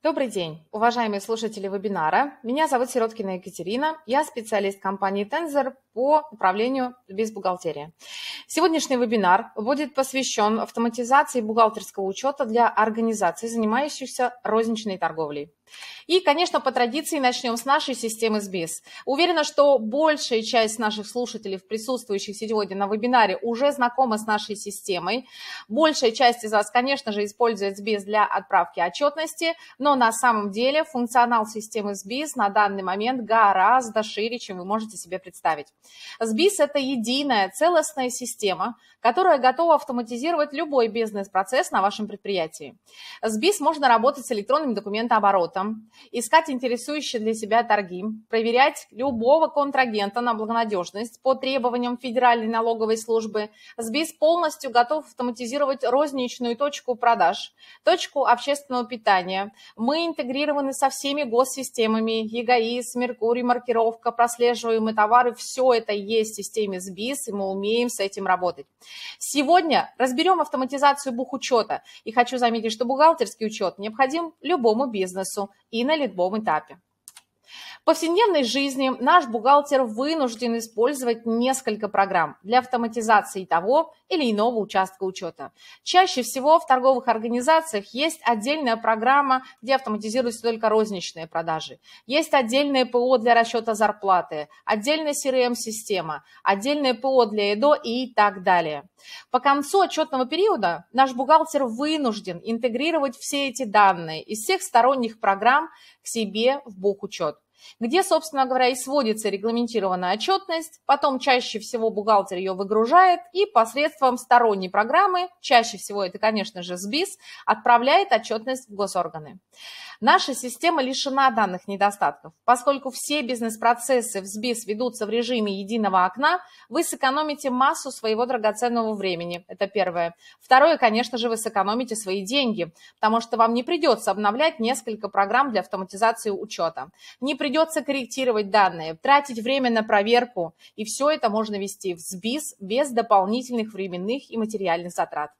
Добрый день, уважаемые слушатели вебинара. Меня зовут Сироткина Екатерина. Я специалист компании Tensor по управлению без бухгалтерии. Сегодняшний вебинар будет посвящен автоматизации бухгалтерского учета для организаций, занимающихся розничной торговлей. И, конечно, по традиции начнем с нашей системы СБИС. Уверена, что большая часть наших слушателей, присутствующих сегодня на вебинаре, уже знакома с нашей системой. Большая часть из вас, конечно же, использует СБИС для отправки отчетности, но на самом деле функционал системы СБИС на данный момент гораздо шире, чем вы можете себе представить. СБИС – это единая целостная система, которая готова автоматизировать любой бизнес-процесс на вашем предприятии. СБИС можно работать с электронным документооборотом, спортом, искать интересующие для себя торги, проверять любого контрагента на благонадежность по требованиям Федеральной налоговой службы. СБИС полностью готов автоматизировать розничную точку продаж, точку общественного питания. Мы интегрированы со всеми госсистемами, ЕГАИС, Меркурий, маркировка, прослеживаемые товары, все это есть в системе СБИС, и мы умеем с этим работать. Сегодня разберем автоматизацию бухучета, и хочу заметить, что бухгалтерский учет необходим любому бизнесу, и на любом этапе повседневной жизни наш бухгалтер вынужден использовать несколько программ для автоматизации того или иного участка учета. Чаще всего в торговых организациях есть отдельная программа, где автоматизируются только розничные продажи. Есть отдельное ПО для расчета зарплаты, отдельная CRM-система, отдельное ПО для ЭДО и так далее. По концу отчетного периода наш бухгалтер вынужден интегрировать все эти данные из всех сторонних программ к себе в бухучет где, собственно говоря, и сводится регламентированная отчетность, потом чаще всего бухгалтер ее выгружает и посредством сторонней программы, чаще всего это, конечно же, СБИС, отправляет отчетность в госорганы. Наша система лишена данных недостатков. Поскольку все бизнес-процессы в СБИС ведутся в режиме единого окна, вы сэкономите массу своего драгоценного времени. Это первое. Второе, конечно же, вы сэкономите свои деньги, потому что вам не придется обновлять несколько программ для автоматизации учета. Не при придется корректировать данные, тратить время на проверку, и все это можно вести в СБИС без дополнительных временных и материальных затрат.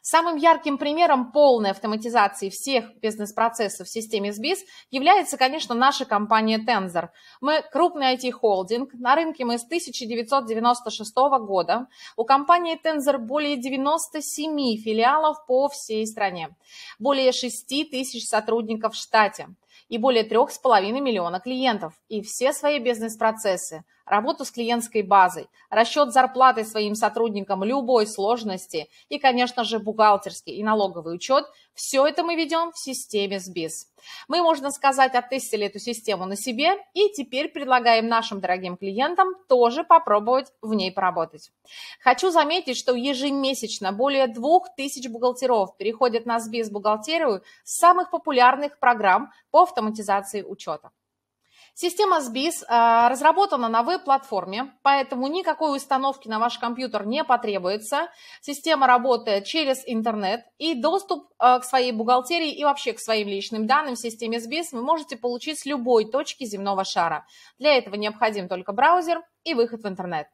Самым ярким примером полной автоматизации всех бизнес-процессов в системе СБИС является, конечно, наша компания Tensor. Мы крупный IT-холдинг, на рынке мы с 1996 года. У компании Tensor более 97 филиалов по всей стране, более 6 тысяч сотрудников в штате и более 3,5 миллиона клиентов, и все свои бизнес-процессы – работу с клиентской базой, расчет зарплаты своим сотрудникам любой сложности и, конечно же, бухгалтерский и налоговый учет. Все это мы ведем в системе СБИС. Мы, можно сказать, оттестили эту систему на себе и теперь предлагаем нашим дорогим клиентам тоже попробовать в ней поработать. Хочу заметить, что ежемесячно более двух тысяч бухгалтеров переходят на СБИС бухгалтерию с самых популярных программ по автоматизации учета. Система SBIS а, разработана на веб-платформе, поэтому никакой установки на ваш компьютер не потребуется. Система работает через интернет, и доступ а, к своей бухгалтерии и вообще к своим личным данным в системе SBIS вы можете получить с любой точки земного шара. Для этого необходим только браузер и выход в интернет.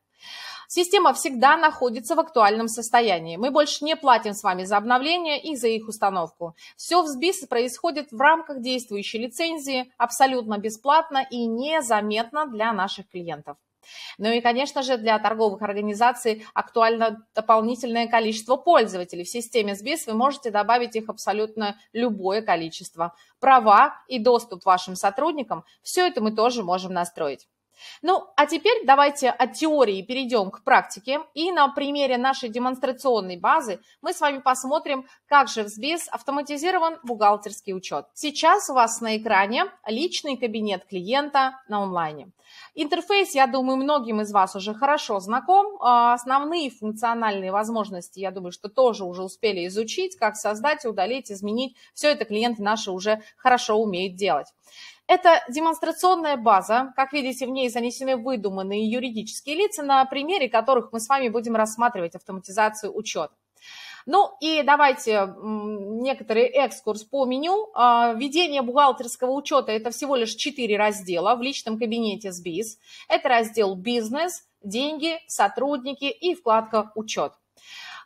Система всегда находится в актуальном состоянии. Мы больше не платим с вами за обновления и за их установку. Все в СБИС происходит в рамках действующей лицензии, абсолютно бесплатно и незаметно для наших клиентов. Ну и, конечно же, для торговых организаций актуально дополнительное количество пользователей. В системе СБИС вы можете добавить их абсолютно любое количество. Права и доступ вашим сотрудникам – все это мы тоже можем настроить. Ну, а теперь давайте от теории перейдем к практике. И на примере нашей демонстрационной базы мы с вами посмотрим, как же в СБИС автоматизирован бухгалтерский учет. Сейчас у вас на экране личный кабинет клиента на онлайне. Интерфейс, я думаю, многим из вас уже хорошо знаком. А, основные функциональные возможности, я думаю, что тоже уже успели изучить, как создать, удалить, изменить. Все это клиенты наши уже хорошо умеют делать. Это демонстрационная база. Как видите, в ней занесены выдуманные юридические лица, на примере которых мы с вами будем рассматривать автоматизацию учета. Ну и давайте некоторый экскурс по меню. А, введение бухгалтерского учета – это всего лишь четыре раздела в личном кабинете с Это раздел «Бизнес», «Деньги», «Сотрудники» и вкладка «Учет».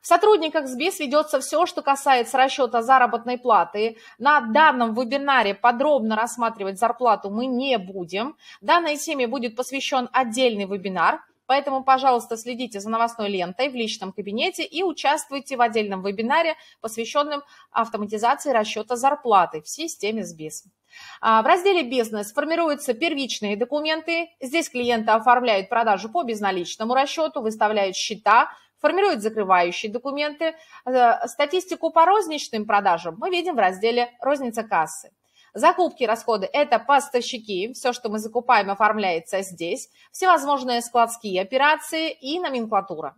В сотрудниках СБИС ведется все, что касается расчета заработной платы. На данном вебинаре подробно рассматривать зарплату мы не будем. Данной теме будет посвящен отдельный вебинар. Поэтому, пожалуйста, следите за новостной лентой в личном кабинете и участвуйте в отдельном вебинаре, посвященном автоматизации расчета зарплаты в системе СБИС. А, в разделе «Бизнес» формируются первичные документы. Здесь клиенты оформляют продажу по безналичному расчету, выставляют счета – формирует закрывающие документы. Э, статистику по розничным продажам мы видим в разделе «Розница кассы». Закупки, расходы – это поставщики, все, что мы закупаем, оформляется здесь, всевозможные складские операции и номенклатура.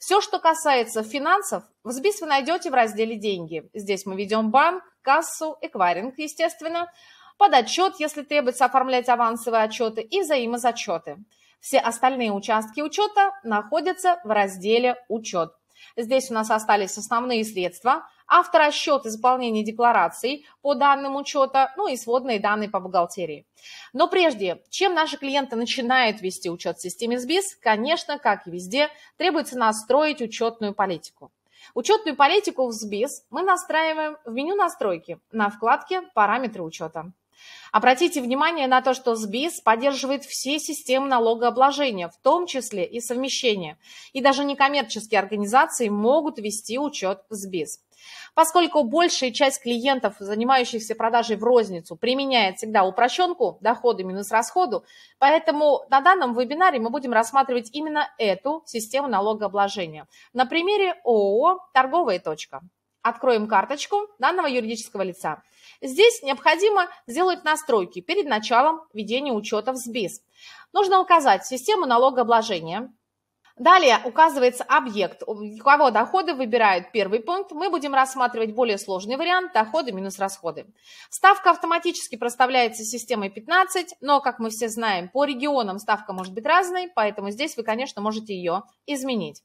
Все, что касается финансов, в СБИС вы найдете в разделе «Деньги». Здесь мы ведем банк, кассу, эквайринг, естественно, подотчет, если требуется оформлять авансовые отчеты и взаимозачеты. Все остальные участки учета находятся в разделе «Учет». Здесь у нас остались основные средства, авторасчет исполнения деклараций по данным учета, ну и сводные данные по бухгалтерии. Но прежде, чем наши клиенты начинают вести учет в системе СБИС, конечно, как и везде, требуется настроить учетную политику. Учетную политику в СБИС мы настраиваем в меню настройки на вкладке «Параметры учета». Обратите внимание на то, что СБИС поддерживает все системы налогообложения, в том числе и совмещение. И даже некоммерческие организации могут вести учет в СБИС. Поскольку большая часть клиентов, занимающихся продажей в розницу, применяет всегда упрощенку доходы минус расходу, поэтому на данном вебинаре мы будем рассматривать именно эту систему налогообложения. На примере ООО «Торговая точка». Откроем карточку данного юридического лица. Здесь необходимо сделать настройки перед началом ведения учета в СБИС. Нужно указать систему налогообложения. Далее указывается объект, у кого доходы выбирают первый пункт. Мы будем рассматривать более сложный вариант – доходы минус расходы. Ставка автоматически проставляется системой 15, но, как мы все знаем, по регионам ставка может быть разной, поэтому здесь вы, конечно, можете ее изменить.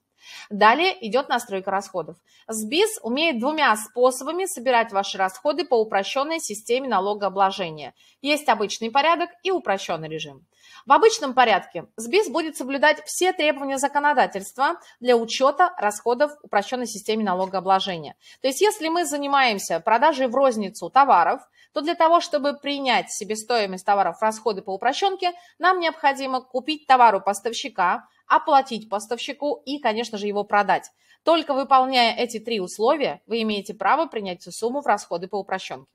Далее идет настройка расходов. СБИС умеет двумя способами собирать ваши расходы по упрощенной системе налогообложения. Есть обычный порядок и упрощенный режим. В обычном порядке СБИС будет соблюдать все требования законодательства для учета расходов упрощенной системе налогообложения. То есть если мы занимаемся продажей в розницу товаров – то для того, чтобы принять себестоимость товаров в расходы по упрощенке, нам необходимо купить товар у поставщика, оплатить поставщику и, конечно же, его продать. Только выполняя эти три условия, вы имеете право принять всю сумму в расходы по упрощенке.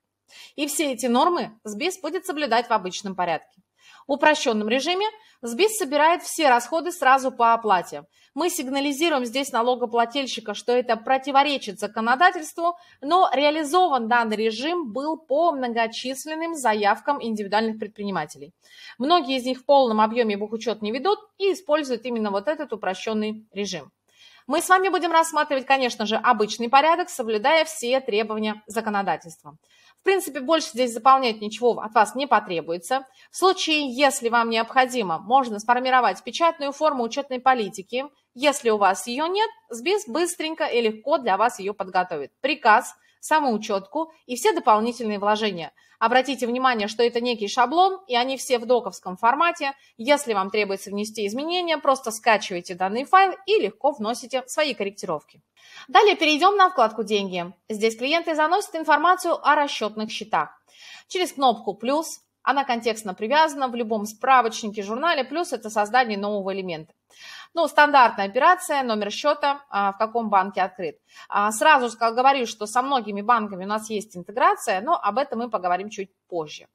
И все эти нормы СБИС будет соблюдать в обычном порядке. В упрощенном режиме СБИС собирает все расходы сразу по оплате. Мы сигнализируем здесь налогоплательщика, что это противоречит законодательству, но реализован данный режим был по многочисленным заявкам индивидуальных предпринимателей. Многие из них в полном объеме бухучет не ведут и используют именно вот этот упрощенный режим. Мы с вами будем рассматривать, конечно же, обычный порядок, соблюдая все требования законодательства. В принципе, больше здесь заполнять ничего от вас не потребуется. В случае, если вам необходимо, можно сформировать печатную форму учетной политики. Если у вас ее нет, СБИС быстренько и легко для вас ее подготовит. Приказ, самоучетку и все дополнительные вложения – Обратите внимание, что это некий шаблон, и они все в доковском формате. Если вам требуется внести изменения, просто скачивайте данный файл и легко вносите свои корректировки. Далее перейдем на вкладку «Деньги». Здесь клиенты заносят информацию о расчетных счетах. Через кнопку «Плюс» она контекстно привязана в любом справочнике, журнале, плюс это создание нового элемента. Ну, стандартная операция, номер счета, а, в каком банке открыт. А, сразу говорю, что со многими банками у нас есть интеграция, но об этом мы поговорим чуть позже.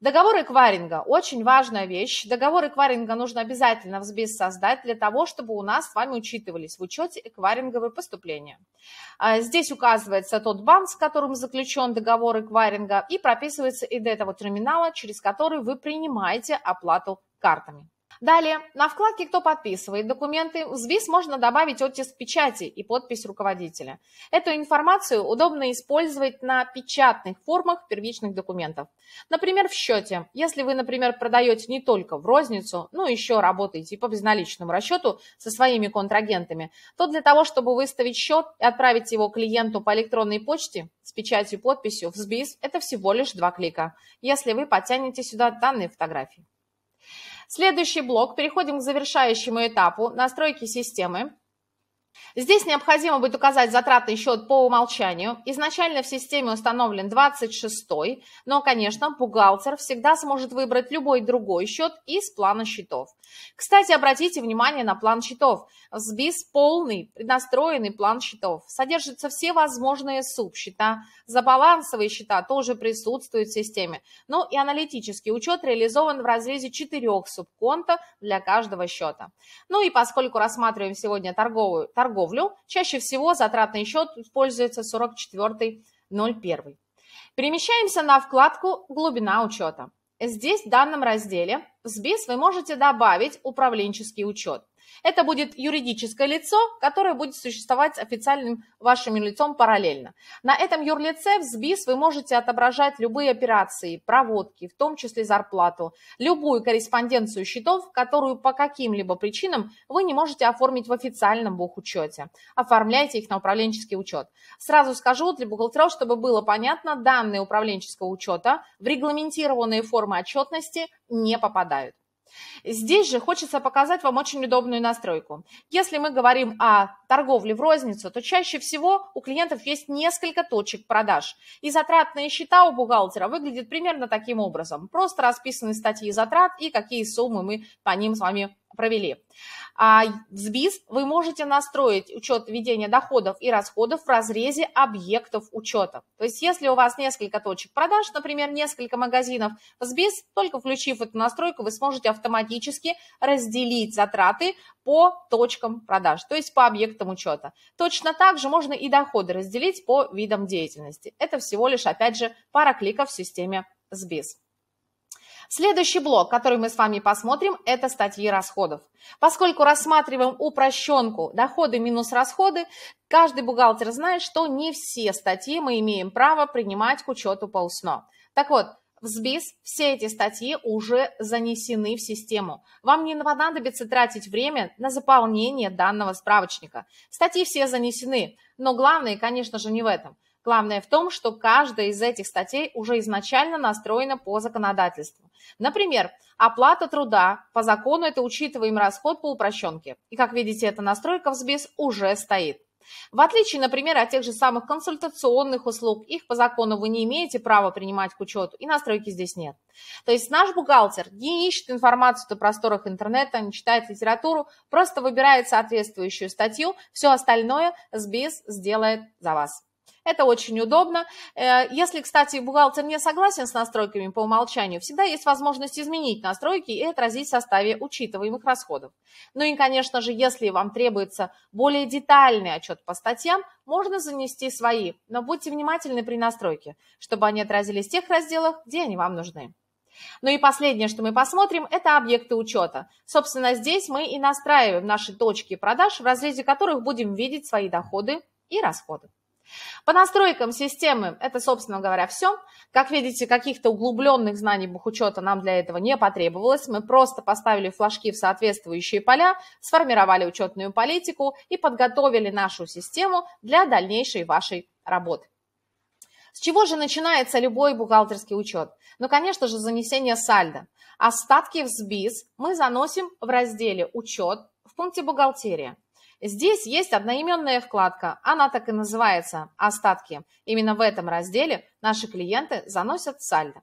Договор эквайринга – очень важная вещь. Договор эквайринга нужно обязательно в СБИС создать для того, чтобы у нас с вами учитывались в учете эквайринговые поступления. А, здесь указывается тот банк, с которым заключен договор эквайринга, и прописывается id этого терминала, через который вы принимаете оплату картами. Далее, на вкладке «Кто подписывает документы» в «ЗВИС» можно добавить оттиск печати и подпись руководителя. Эту информацию удобно использовать на печатных формах первичных документов. Например, в счете. Если вы, например, продаете не только в розницу, но еще работаете по безналичному расчету со своими контрагентами, то для того, чтобы выставить счет и отправить его клиенту по электронной почте с печатью и подписью в СБИС, это всего лишь два клика, если вы подтянете сюда данные фотографии. Следующий блок. Переходим к завершающему этапу настройки системы. Здесь необходимо будет указать затратный счет по умолчанию. Изначально в системе установлен 26, но, конечно, бухгалтер всегда сможет выбрать любой другой счет из плана счетов. Кстати, обратите внимание на план счетов. В СБИС полный преднастроенный план счетов. Содержатся все возможные субсчета, забалансовые счета тоже присутствуют в системе. Ну и аналитический учет реализован в разрезе четырех субконта для каждого счета. Ну и поскольку рассматриваем сегодня торговую торговлю. Чаще всего затратный счет используется 44.01. Перемещаемся на вкладку «Глубина учета». Здесь в данном разделе в СБИС вы можете добавить управленческий учет. Это будет юридическое лицо, которое будет существовать с официальным вашим лицом параллельно. На этом юрлице в СБИС вы можете отображать любые операции, проводки, в том числе зарплату, любую корреспонденцию счетов, которую по каким-либо причинам вы не можете оформить в официальном бухучете. Оформляйте их на управленческий учет. Сразу скажу для бухгалтеров, чтобы было понятно, данные управленческого учета в регламентированные формы отчетности не попадают. Здесь же хочется показать вам очень удобную настройку. Если мы говорим о торговле в розницу, то чаще всего у клиентов есть несколько точек продаж. И затратные счета у бухгалтера выглядят примерно таким образом. Просто расписаны статьи затрат и какие суммы мы по ним с вами провели. А в СБИС вы можете настроить учет ведения доходов и расходов в разрезе объектов учета. То есть если у вас несколько точек продаж, например, несколько магазинов, в СБИС, только включив эту настройку, вы сможете автоматически разделить затраты по точкам продаж, то есть по объектам учета. Точно так же можно и доходы разделить по видам деятельности. Это всего лишь, опять же, пара кликов в системе СБИС. Следующий блок, который мы с вами посмотрим, это статьи расходов. Поскольку рассматриваем упрощенку доходы минус расходы, каждый бухгалтер знает, что не все статьи мы имеем право принимать к учету по УСНО. Так вот, в СБИС все эти статьи уже занесены в систему. Вам не понадобится тратить время на заполнение данного справочника. Статьи все занесены, но главное, конечно же, не в этом. Главное в том, что каждая из этих статей уже изначально настроена по законодательству. Например, оплата труда. По закону это учитываем расход по упрощенке. И, как видите, эта настройка в СБИС уже стоит. В отличие, например, от тех же самых консультационных услуг, их по закону вы не имеете права принимать к учету, и настройки здесь нет. То есть наш бухгалтер не ищет информацию на просторах интернета, не читает литературу, просто выбирает соответствующую статью, все остальное СБИС сделает за вас. Это очень удобно. Э, если, кстати, бухгалтер не согласен с настройками по умолчанию, всегда есть возможность изменить настройки и отразить в составе учитываемых расходов. Ну и, конечно же, если вам требуется более детальный отчет по статьям, можно занести свои, но будьте внимательны при настройке, чтобы они отразились в тех разделах, где они вам нужны. Ну и последнее, что мы посмотрим, это объекты учета. Собственно, здесь мы и настраиваем наши точки продаж, в разрезе которых будем видеть свои доходы и расходы. По настройкам системы это, собственно говоря, все. Как видите, каких-то углубленных знаний бухучета нам для этого не потребовалось. Мы просто поставили флажки в соответствующие поля, сформировали учетную политику и подготовили нашу систему для дальнейшей вашей работы. С чего же начинается любой бухгалтерский учет? Ну, конечно же, занесение сальдо. Остатки в СБИС мы заносим в разделе «Учет» в пункте «Бухгалтерия». Здесь есть одноименная вкладка, она так и называется «Остатки». Именно в этом разделе наши клиенты заносят сальдо.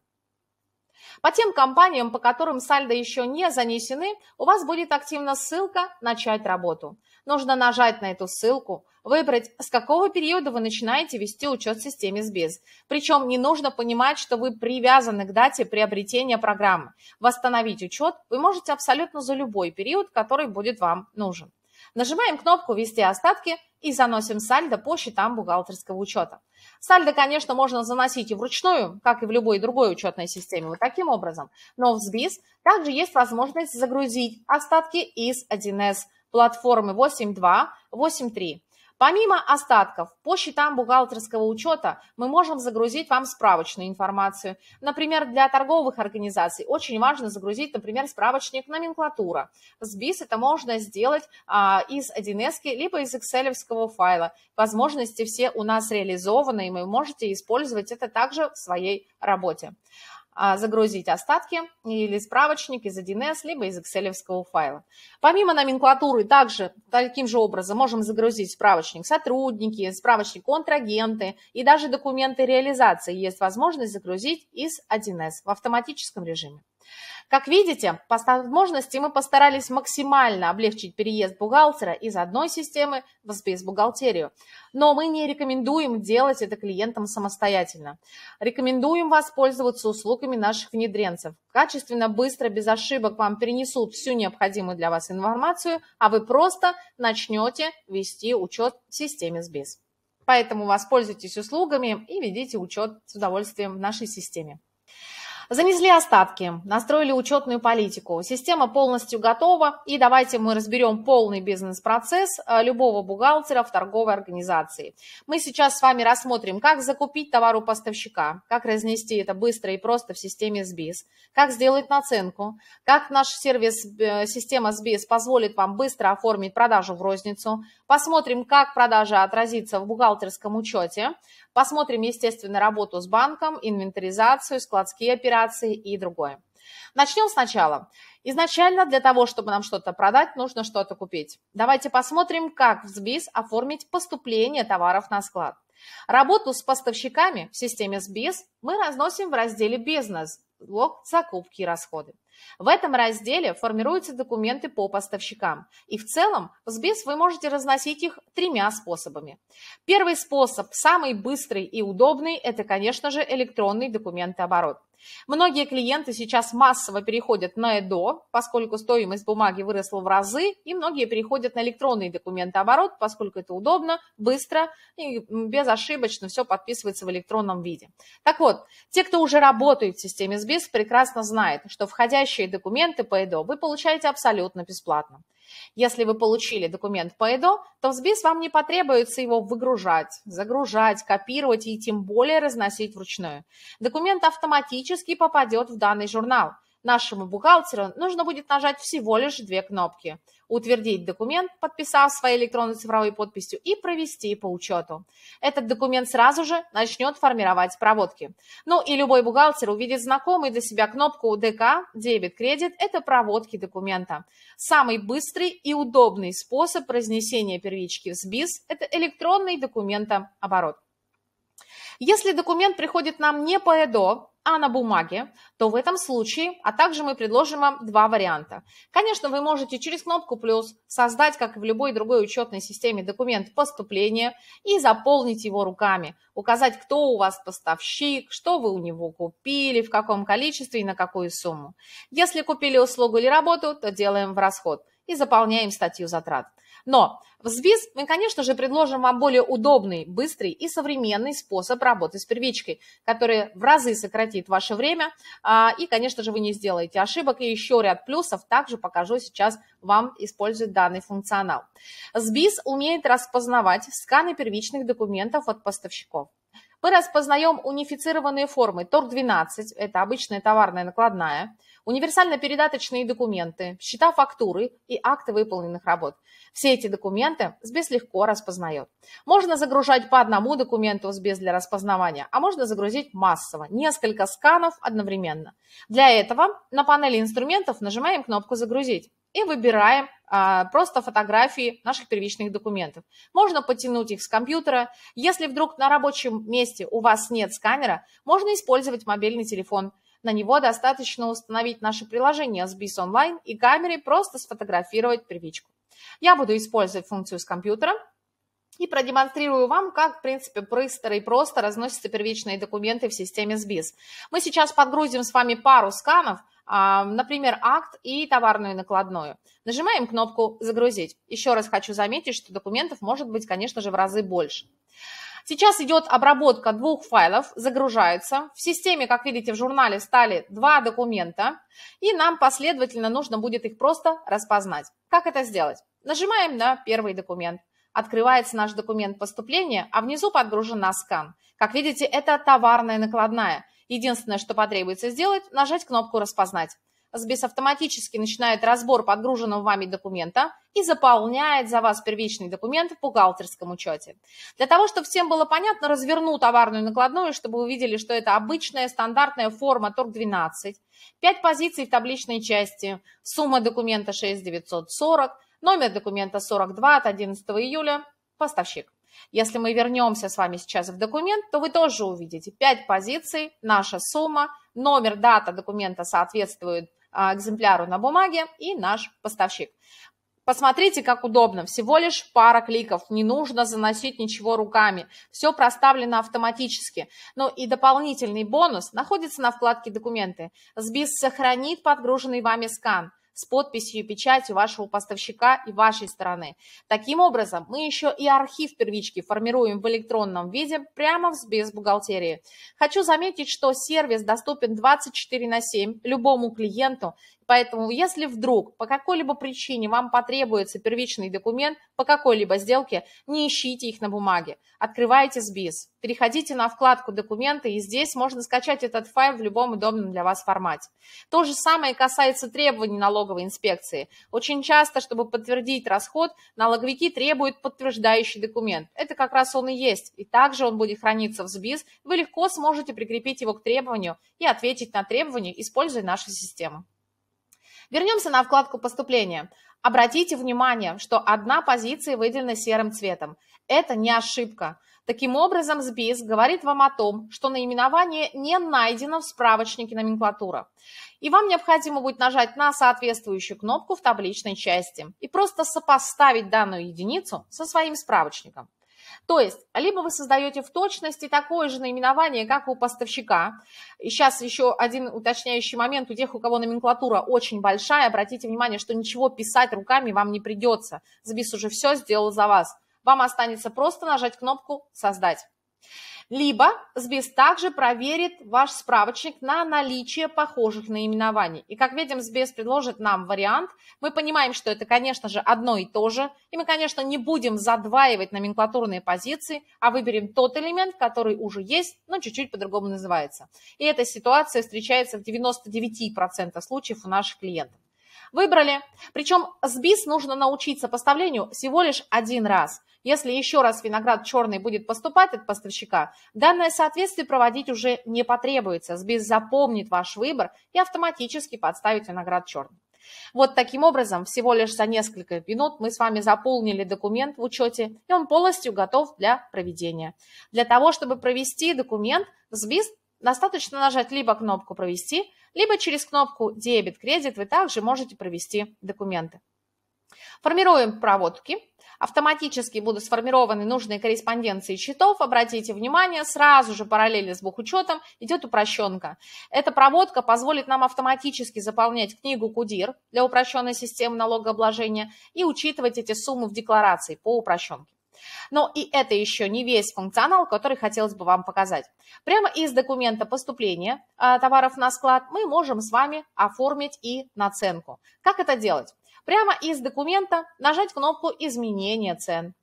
По тем компаниям, по которым сальдо еще не занесены, у вас будет активна ссылка «Начать работу». Нужно нажать на эту ссылку, выбрать, с какого периода вы начинаете вести учет в системе СБИЗ. Причем не нужно понимать, что вы привязаны к дате приобретения программы. Восстановить учет вы можете абсолютно за любой период, который будет вам нужен. Нажимаем кнопку «Ввести остатки» и заносим сальдо по счетам бухгалтерского учета. Сальдо, конечно, можно заносить и вручную, как и в любой другой учетной системе, вот таким образом. Но в СБИС также есть возможность загрузить остатки из 1С платформы 8.2, 8.3. Помимо остатков, по счетам бухгалтерского учета мы можем загрузить вам справочную информацию. Например, для торговых организаций очень важно загрузить, например, справочник номенклатура. В SBIS это можно сделать а, из 1С либо из Excel файла. Возможности все у нас реализованы, и вы можете использовать это также в своей работе. А, загрузить остатки или справочник из 1С, либо из Excel файла. Помимо номенклатуры, также таким же образом можем загрузить справочник сотрудники, справочник контрагенты и даже документы реализации есть возможность загрузить из 1С в автоматическом режиме. Как видите, по возможности мы постарались максимально облегчить переезд бухгалтера из одной системы в SBS бухгалтерию, но мы не рекомендуем делать это клиентам самостоятельно. Рекомендуем воспользоваться услугами наших внедренцев. Качественно, быстро, без ошибок вам перенесут всю необходимую для вас информацию, а вы просто начнете вести учет в системе SBS. Поэтому воспользуйтесь услугами и ведите учет с удовольствием в нашей системе. Занесли остатки, настроили учетную политику. Система полностью готова, и давайте мы разберем полный бизнес-процесс э, любого бухгалтера в торговой организации. Мы сейчас с вами рассмотрим, как закупить товар у поставщика, как разнести это быстро и просто в системе СБИС, как сделать наценку, как наш сервис э, система СБИС позволит вам быстро оформить продажу в розницу, Посмотрим, как продажа отразится в бухгалтерском учете. Посмотрим, естественно, работу с банком, инвентаризацию, складские операции и другое. Начнем сначала. Изначально для того, чтобы нам что-то продать, нужно что-то купить. Давайте посмотрим, как в СБИС оформить поступление товаров на склад. Работу с поставщиками в системе СБИС мы разносим в разделе «Бизнес» блок «Закупки и расходы». В этом разделе формируются документы по поставщикам, и в целом в СБИС вы можете разносить их тремя способами. Первый способ, самый быстрый и удобный, это, конечно же, электронный документооборот. Многие клиенты сейчас массово переходят на ЭДО, поскольку стоимость бумаги выросла в разы, и многие переходят на электронный документооборот, поскольку это удобно, быстро и безошибочно все подписывается в электронном виде. Так вот, те, кто уже работает в системе СБИС, прекрасно знают, что входящие подходящие документы по ЭДО вы получаете абсолютно бесплатно. Если вы получили документ по ЭДО, то в СБИС вам не потребуется его выгружать, загружать, копировать и тем более разносить вручную. Документ автоматически попадет в данный журнал нашему бухгалтеру нужно будет нажать всего лишь две кнопки утвердить документ, подписав своей электронной цифровой подписью и провести по учету. Этот документ сразу же начнет формировать проводки. Ну и любой бухгалтер увидит знакомый для себя кнопку ДК, дебет, кредит – это проводки документа. Самый быстрый и удобный способ разнесения первички в СБИС – это электронный документооборот. Если документ приходит нам не по ЭДО, а на бумаге, то в этом случае, а также мы предложим вам два варианта. Конечно, вы можете через кнопку «плюс» создать, как и в любой другой учетной системе, документ поступления и заполнить его руками, указать, кто у вас поставщик, что вы у него купили, в каком количестве и на какую сумму. Если купили услугу или работу, то делаем в расход и заполняем статью затрат. Но в СБИС мы, конечно же, предложим вам более удобный, быстрый и современный способ работы с первичкой, который в разы сократит ваше время, а, и, конечно же, вы не сделаете ошибок, и еще ряд плюсов также покажу сейчас вам используя данный функционал. СБИС умеет распознавать сканы первичных документов от поставщиков. Мы распознаем унифицированные формы тор 12 это обычная товарная накладная, универсально-передаточные документы, счета фактуры и акты выполненных работ. Все эти документы СБИС легко распознает. Можно загружать по одному документу в СБИС для распознавания, а можно загрузить массово, несколько сканов одновременно. Для этого на панели инструментов нажимаем кнопку «Загрузить» и выбираем а, просто фотографии наших первичных документов. Можно потянуть их с компьютера. Если вдруг на рабочем месте у вас нет сканера, можно использовать мобильный телефон – на него достаточно установить наше приложение с BIS Online и камерой просто сфотографировать первичку. Я буду использовать функцию с компьютера, и продемонстрирую вам, как, в принципе, быстро и просто разносятся первичные документы в системе СБИС. Мы сейчас подгрузим с вами пару сканов, а, например, акт и товарную накладную. Нажимаем кнопку «Загрузить». Еще раз хочу заметить, что документов может быть, конечно же, в разы больше. Сейчас идет обработка двух файлов, загружается. В системе, как видите, в журнале стали два документа, и нам последовательно нужно будет их просто распознать. Как это сделать? Нажимаем на первый документ. Открывается наш документ поступления, а внизу подгружен на скан. Как видите, это товарная накладная. Единственное, что потребуется сделать, нажать кнопку «Распознать». СБИС автоматически начинает разбор подгруженного вами документа и заполняет за вас первичный документ в бухгалтерском учете. Для того, чтобы всем было понятно, разверну товарную накладную, чтобы вы видели, что это обычная стандартная форма ТОРГ-12, пять позиций в табличной части, сумма документа 6940, номер документа 42 от 11 июля, поставщик. Если мы вернемся с вами сейчас в документ, то вы тоже увидите 5 позиций, наша сумма, номер, дата документа соответствует а, экземпляру на бумаге и наш поставщик. Посмотрите, как удобно. Всего лишь пара кликов. Не нужно заносить ничего руками. Все проставлено автоматически. Ну и дополнительный бонус находится на вкладке «Документы». СБИС сохранит подгруженный вами скан – с подписью и печатью вашего поставщика и вашей стороны. Таким образом, мы еще и архив первички формируем в электронном виде прямо без бухгалтерии. Хочу заметить, что сервис доступен 24 на 7 любому клиенту, Поэтому, если вдруг по какой-либо причине вам потребуется первичный документ по какой-либо сделке, не ищите их на бумаге. Открывайте СБИС, переходите на вкладку «Документы», и здесь можно скачать этот файл в любом удобном для вас формате. То же самое касается требований налоговой инспекции. Очень часто, чтобы подтвердить расход, налоговики требуют подтверждающий документ. Это как раз он и есть, и также он будет храниться в СБИС. Вы легко сможете прикрепить его к требованию и ответить на требования, используя нашу систему. Вернемся на вкладку поступления. Обратите внимание, что одна позиция выделена серым цветом. Это не ошибка. Таким образом, СБИС говорит вам о том, что наименование не найдено в справочнике номенклатура. И вам необходимо будет нажать на соответствующую кнопку в табличной части и просто сопоставить данную единицу со своим справочником. То есть, либо вы создаете в точности такое же наименование, как у поставщика. И сейчас еще один уточняющий момент. У тех, у кого номенклатура очень большая, обратите внимание, что ничего писать руками вам не придется. Забис уже все сделал за вас. Вам останется просто нажать кнопку «Создать». Либо СБИС также проверит ваш справочник на наличие похожих наименований. И как видим, СБИС предложит нам вариант. Мы понимаем, что это, конечно же, одно и то же. И мы, конечно, не будем задваивать номенклатурные позиции, а выберем тот элемент, который уже есть, но чуть-чуть по-другому называется. И эта ситуация встречается в 99% случаев у наших клиентов. Выбрали. Причем СБИС нужно научиться поставлению всего лишь один раз – если еще раз виноград черный будет поступать от поставщика, данное соответствие проводить уже не потребуется. СБИС запомнит ваш выбор и автоматически подставит виноград черный. Вот таким образом, всего лишь за несколько минут мы с вами заполнили документ в учете, и он полностью готов для проведения. Для того, чтобы провести документ, в СБИС достаточно нажать либо кнопку «Провести», либо через кнопку «Дебет-кредит» вы также можете провести документы. Формируем проводки автоматически будут сформированы нужные корреспонденции счетов. Обратите внимание, сразу же параллельно с бухучетом идет упрощенка. Эта проводка позволит нам автоматически заполнять книгу КУДИР для упрощенной системы налогообложения и учитывать эти суммы в декларации по упрощенке. Но и это еще не весь функционал, который хотелось бы вам показать. Прямо из документа поступления а, товаров на склад мы можем с вами оформить и наценку. Как это делать? прямо из документа нажать кнопку «Изменение цен».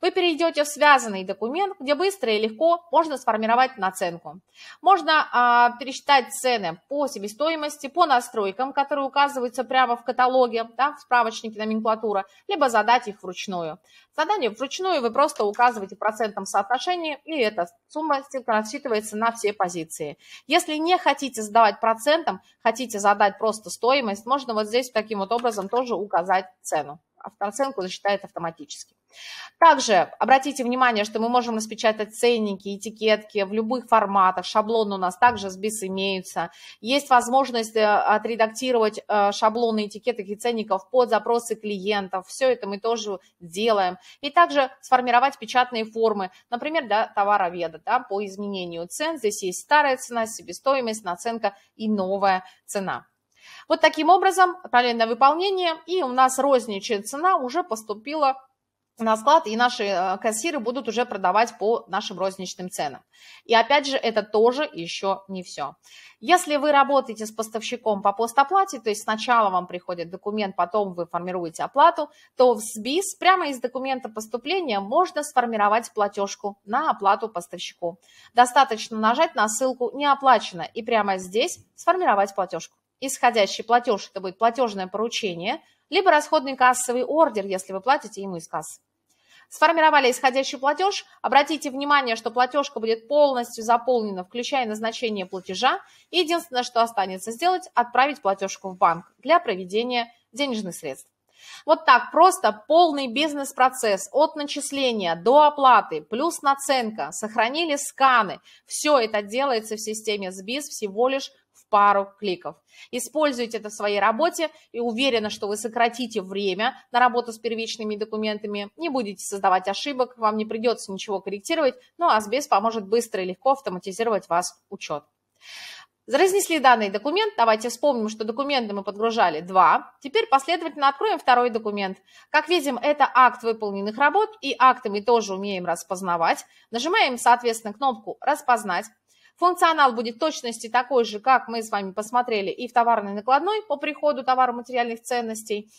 Вы перейдете в связанный документ, где быстро и легко можно сформировать наценку. Можно а, пересчитать цены по себестоимости, по настройкам, которые указываются прямо в каталоге, да, в справочнике номенклатура, либо задать их вручную. Задание вручную вы просто указываете в процентном соотношении, и эта сумма рассчитывается на все позиции. Если не хотите сдавать процентом, хотите задать просто стоимость, можно вот здесь таким вот образом тоже указать цену. А оценку засчитает автоматически. Также обратите внимание, что мы можем распечатать ценники, этикетки в любых форматах. Шаблоны у нас также с БИС имеются. Есть возможность э, отредактировать э, шаблоны этикеток и ценников под запросы клиентов. Все это мы тоже делаем. И также сформировать печатные формы, например, да, товароведа да, по изменению цен. Здесь есть старая цена, себестоимость, наценка и новая цена. Вот таким образом, параллельное выполнение, и у нас розничная цена уже поступила на склад, и наши э, кассиры будут уже продавать по нашим розничным ценам. И опять же, это тоже еще не все. Если вы работаете с поставщиком по постоплате, то есть сначала вам приходит документ, потом вы формируете оплату, то в СБИС прямо из документа поступления можно сформировать платежку на оплату поставщику. Достаточно нажать на ссылку «Не оплачено» и прямо здесь сформировать платежку исходящий платеж, это будет платежное поручение, либо расходный кассовый ордер, если вы платите ему из кассы. Сформировали исходящий платеж. Обратите внимание, что платежка будет полностью заполнена, включая назначение платежа. единственное, что останется сделать, отправить платежку в банк для проведения денежных средств. Вот так просто полный бизнес-процесс от начисления до оплаты, плюс наценка, сохранили сканы. Все это делается в системе СБИС всего лишь пару кликов. Используйте это в своей работе и уверена, что вы сократите время на работу с первичными документами, не будете создавать ошибок, вам не придется ничего корректировать, ну а Asbest поможет быстро и легко автоматизировать вас учет. Разнесли данный документ. Давайте вспомним, что документы мы подгружали два. Теперь последовательно откроем второй документ. Как видим, это акт выполненных работ, и акты мы тоже умеем распознавать. Нажимаем, соответственно, кнопку «Распознать». Функционал будет точности такой же, как мы с вами посмотрели и в товарной накладной по приходу товаров материальных ценностей.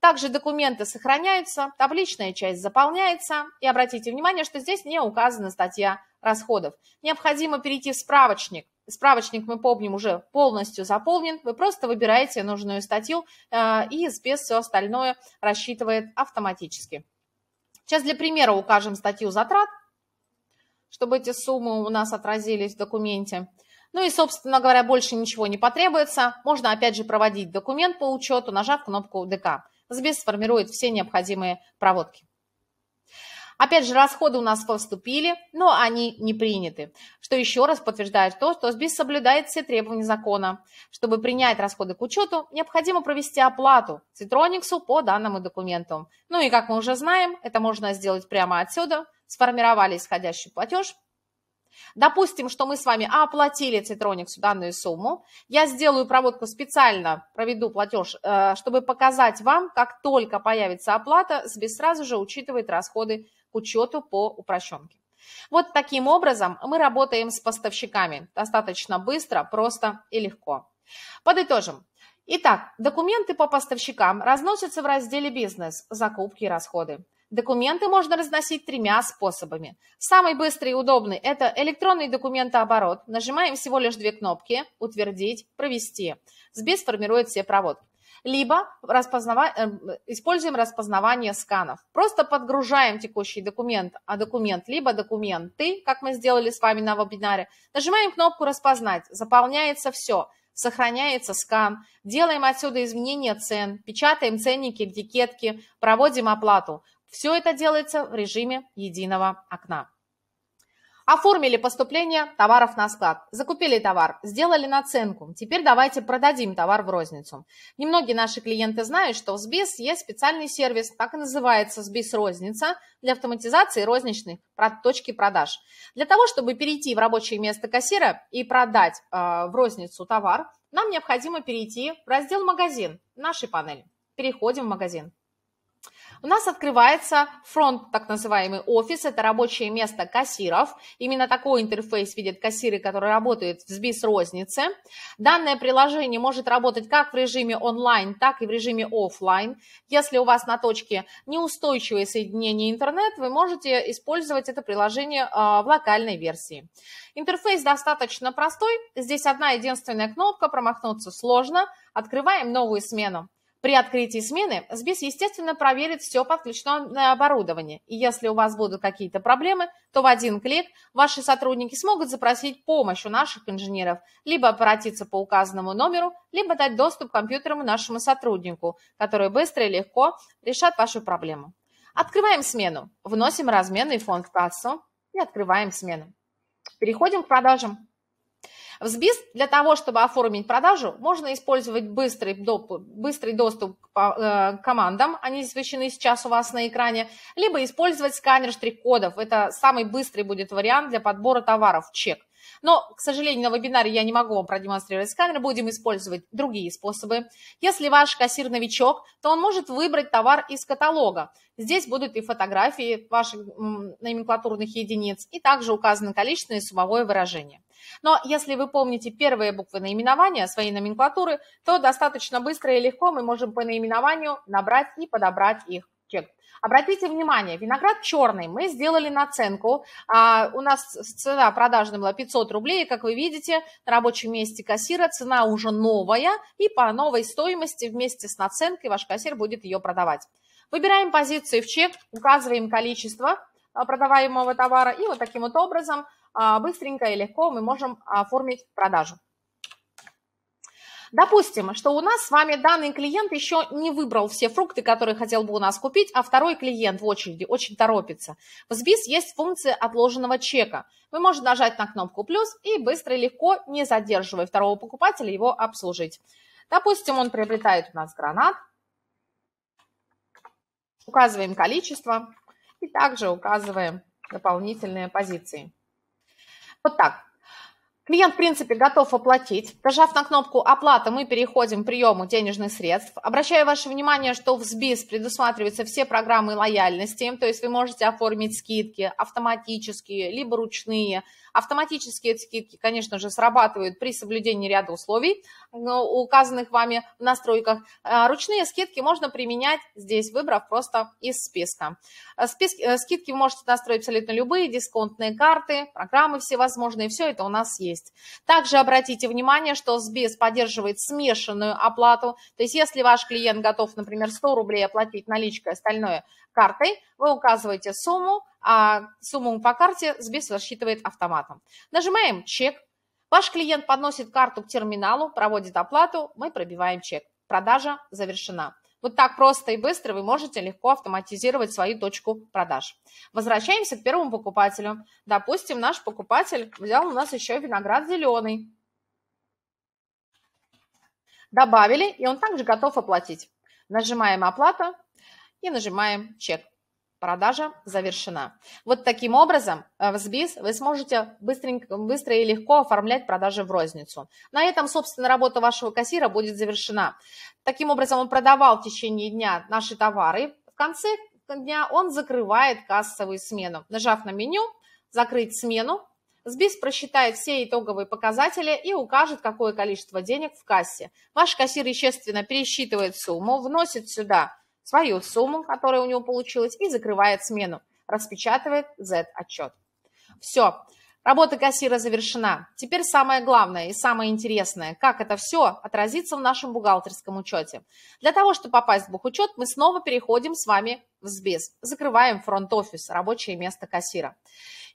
Также документы сохраняются, табличная часть заполняется. И обратите внимание, что здесь не указана статья расходов. Необходимо перейти в справочник. Справочник, мы помним, уже полностью заполнен. Вы просто выбираете нужную статью, э, и спец все остальное рассчитывает автоматически. Сейчас для примера укажем статью затрат чтобы эти суммы у нас отразились в документе. Ну и, собственно говоря, больше ничего не потребуется. Можно опять же проводить документ по учету, нажав кнопку ДК. СБИС сформирует все необходимые проводки. Опять же, расходы у нас поступили, но они не приняты, что еще раз подтверждает то, что СБИС соблюдает все требования закона. Чтобы принять расходы к учету, необходимо провести оплату Цитрониксу по данному документу. Ну и, как мы уже знаем, это можно сделать прямо отсюда, сформировали исходящий платеж. Допустим, что мы с вами оплатили Citronix данную сумму. Я сделаю проводку специально, проведу платеж, э, чтобы показать вам, как только появится оплата, SBIS сразу же учитывает расходы к учету по упрощенке. Вот таким образом мы работаем с поставщиками достаточно быстро, просто и легко. Подытожим. Итак, документы по поставщикам разносятся в разделе «Бизнес», «Закупки и расходы». Документы можно разносить тремя способами. Самый быстрый и удобный – это электронный документооборот. Нажимаем всего лишь две кнопки «Утвердить», «Провести». СБИС формирует все проводки. Либо распознава... Э, используем распознавание сканов. Просто подгружаем текущий документ, а документ либо документы, как мы сделали с вами на вебинаре. Нажимаем кнопку «Распознать», заполняется все – сохраняется скан, делаем отсюда изменения цен, печатаем ценники, этикетки, проводим оплату. Все это делается в режиме единого окна. Оформили поступление товаров на склад, закупили товар, сделали наценку. Теперь давайте продадим товар в розницу. Немногие наши клиенты знают, что в СБИС есть специальный сервис, так и называется СБИС Розница, для автоматизации розничных точки продаж. Для того, чтобы перейти в рабочее место кассира и продать э, в розницу товар, нам необходимо перейти в раздел «Магазин» нашей панели. Переходим в магазин. У нас открывается фронт, так называемый офис, это рабочее место кассиров. Именно такой интерфейс видят кассиры, которые работают в сбис-рознице. Данное приложение может работать как в режиме онлайн, так и в режиме офлайн. Если у вас на точке неустойчивое соединение интернет, вы можете использовать это приложение а, в локальной версии. Интерфейс достаточно простой. Здесь одна единственная кнопка, промахнуться сложно. Открываем новую смену. При открытии смены СБИС, естественно, проверит все подключенное оборудование. И если у вас будут какие-то проблемы, то в один клик ваши сотрудники смогут запросить помощь у наших инженеров, либо обратиться по указанному номеру, либо дать доступ к компьютерам нашему сотруднику, который быстро и легко решат вашу проблему. Открываем смену, вносим разменный фонд в кассу и открываем смену. Переходим к продажам. В СБИС для того, чтобы оформить продажу, можно использовать быстрый, доп, быстрый доступ к э, командам, они освещены сейчас у вас на экране, либо использовать сканер штрих-кодов. Это самый быстрый будет вариант для подбора товаров в чек. Но, к сожалению, на вебинаре я не могу вам продемонстрировать сканер, будем использовать другие способы. Если ваш кассир новичок, то он может выбрать товар из каталога. Здесь будут и фотографии ваших номенклатурных единиц, и также указано количественное и суммовое выражение. Но если вы помните первые буквы наименования своей номенклатуры, то достаточно быстро и легко мы можем по наименованию набрать и подобрать их чек. Обратите внимание, виноград черный, мы сделали наценку, а, у нас цена продажная была 500 рублей, как вы видите, на рабочем месте кассира цена уже новая, и по новой стоимости вместе с наценкой ваш кассир будет ее продавать. Выбираем позиции в чек, указываем количество, а, продаваемого товара. И вот таким вот образом а, быстренько и легко мы можем оформить продажу. Допустим, что у нас с вами данный клиент еще не выбрал все фрукты, которые хотел бы у нас купить, а второй клиент в очереди очень торопится. В СБИС есть функция отложенного чека. Вы можете нажать на кнопку «плюс» и быстро и легко, не задерживая второго покупателя, его обслужить. Допустим, он приобретает у нас гранат. Указываем количество. И также указываем дополнительные позиции. Вот так. Клиент, в принципе, готов оплатить. Нажав на кнопку «Оплата», мы переходим к приему денежных средств. Обращаю ваше внимание, что в СБИС предусматриваются все программы лояльности, то есть вы можете оформить скидки автоматические, либо ручные. Автоматические скидки, конечно же, срабатывают при соблюдении ряда условий, указанных вами в настройках. Э, ручные скидки можно применять здесь, выбрав просто из списка. Э, списки, э, скидки вы можете настроить абсолютно любые, дисконтные карты, программы всевозможные, все это у нас есть. Также обратите внимание, что СБИС поддерживает смешанную оплату, то есть если ваш клиент готов, например, 100 рублей оплатить наличкой, остальное картой, вы указываете сумму, а сумму по карте СБИС рассчитывает автоматом. Нажимаем «Чек», Ваш клиент подносит карту к терминалу, проводит оплату, мы пробиваем чек. Продажа завершена. Вот так просто и быстро вы можете легко автоматизировать свою точку продаж. Возвращаемся к первому покупателю. Допустим, наш покупатель взял у нас еще виноград зеленый. Добавили, и он также готов оплатить. Нажимаем «Оплата» и нажимаем «Чек». Продажа завершена. Вот таким образом э, в СБИС вы сможете быстренько, быстро и легко оформлять продажи в розницу. На этом, собственно, работа вашего кассира будет завершена. Таким образом, он продавал в течение дня наши товары. В конце дня он закрывает кассовую смену. Нажав на меню «Закрыть смену», СБИС просчитает все итоговые показатели и укажет, какое количество денег в кассе. Ваш кассир, естественно, пересчитывает сумму, вносит сюда свою сумму, которая у него получилась, и закрывает смену, распечатывает Z-отчет. Все, работа кассира завершена. Теперь самое главное и самое интересное, как это все отразится в нашем бухгалтерском учете. Для того, чтобы попасть в бухучет, мы снова переходим с вами в СБИС, закрываем фронт-офис, рабочее место кассира.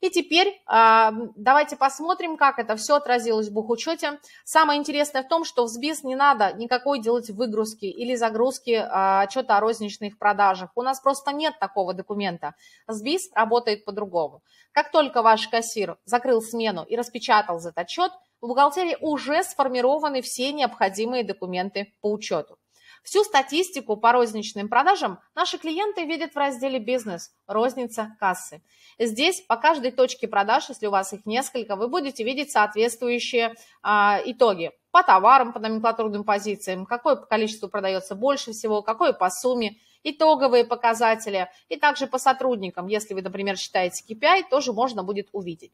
И теперь а, давайте посмотрим, как это все отразилось в бухучете. Самое интересное в том, что в СБИС не надо никакой делать выгрузки или загрузки а, отчета о розничных продажах. У нас просто нет такого документа. СБИС работает по-другому. Как только ваш кассир закрыл смену и распечатал этот отчет, в бухгалтерии уже сформированы все необходимые документы по учету. Всю статистику по розничным продажам наши клиенты видят в разделе «Бизнес» – розница кассы. Здесь по каждой точке продаж, если у вас их несколько, вы будете видеть соответствующие а, итоги по товарам, по номенклатурным позициям, какое количество продается больше всего, какое по сумме – итоговые показатели и также по сотрудникам, если вы, например, считаете KPI, тоже можно будет увидеть.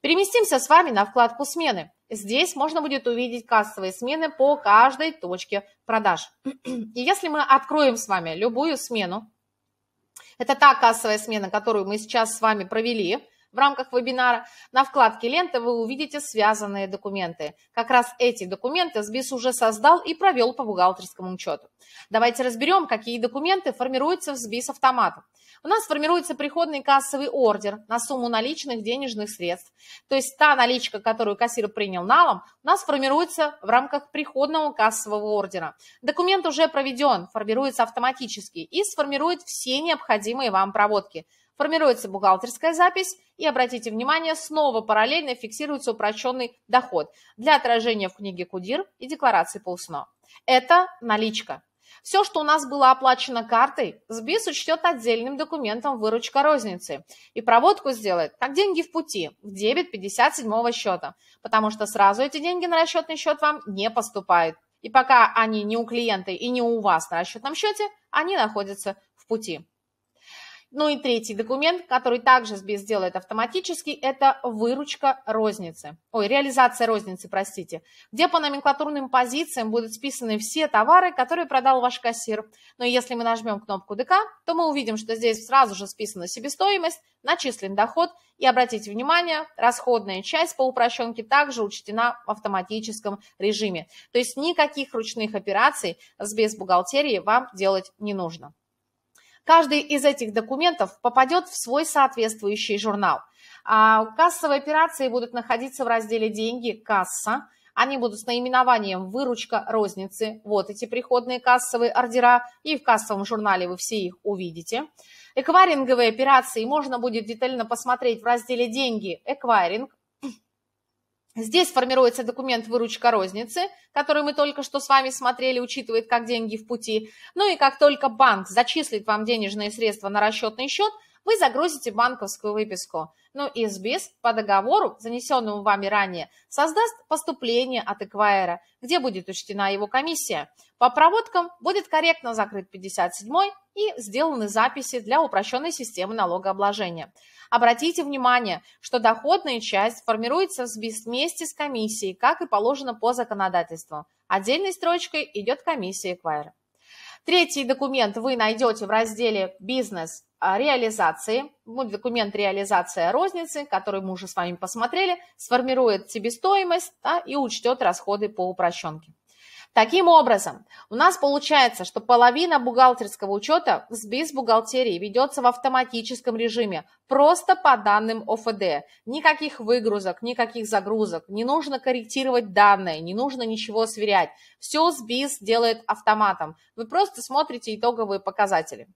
Переместимся с вами на вкладку «Смены». Здесь можно будет увидеть кассовые смены по каждой точке продаж. И если мы откроем с вами любую смену, это та кассовая смена, которую мы сейчас с вами провели – в рамках вебинара на вкладке «Лента» вы увидите связанные документы. Как раз эти документы СБИС уже создал и провел по бухгалтерскому учету. Давайте разберем, какие документы формируются в СБИС автоматом. У нас формируется приходный кассовый ордер на сумму наличных денежных средств. То есть та наличка, которую кассир принял налом, у нас формируется в рамках приходного кассового ордера. Документ уже проведен, формируется автоматически и сформирует все необходимые вам проводки – формируется бухгалтерская запись, и, обратите внимание, снова параллельно фиксируется упрощенный доход для отражения в книге Кудир и декларации по УСНО. Это наличка. Все, что у нас было оплачено картой, СБИС учтет отдельным документом выручка розницы и проводку сделает, как деньги в пути, в дебет 57 счета, потому что сразу эти деньги на расчетный счет вам не поступают. И пока они не у клиента и не у вас на расчетном счете, они находятся в пути. Ну и третий документ, который также СБИС делает автоматически, это выручка розницы. Ой, реализация розницы, простите. Где по номенклатурным позициям будут списаны все товары, которые продал ваш кассир. Но если мы нажмем кнопку ДК, то мы увидим, что здесь сразу же списана себестоимость, начислен доход и, обратите внимание, расходная часть по упрощенке также учтена в автоматическом режиме. То есть никаких ручных операций с без бухгалтерии вам делать не нужно. Каждый из этих документов попадет в свой соответствующий журнал. А кассовые операции будут находиться в разделе «Деньги», «Касса». Они будут с наименованием «Выручка розницы». Вот эти приходные кассовые ордера. И в кассовом журнале вы все их увидите. Эквайринговые операции можно будет детально посмотреть в разделе «Деньги» эквайринг, Здесь формируется документ выручка розницы, который мы только что с вами смотрели, учитывает как деньги в пути. Ну и как только банк зачислит вам денежные средства на расчетный счет, вы загрузите банковскую выписку. Ну и по договору, занесенному вами ранее, создаст поступление от эквайера, где будет учтена его комиссия. По проводкам будет корректно закрыт 57 и сделаны записи для упрощенной системы налогообложения. Обратите внимание, что доходная часть формируется в СБИС вместе с комиссией, как и положено по законодательству. Отдельной строчкой идет комиссия эквайра. Третий документ вы найдете в разделе «Бизнес» А, реализации, ну, документ реализация розницы, который мы уже с вами посмотрели, сформирует себестоимость да, и учтет расходы по упрощенке. Таким образом, у нас получается, что половина бухгалтерского учета с без бухгалтерии ведется в автоматическом режиме, просто по данным ОФД. Никаких выгрузок, никаких загрузок, не нужно корректировать данные, не нужно ничего сверять. Все СБИС делает автоматом. Вы просто смотрите итоговые показатели.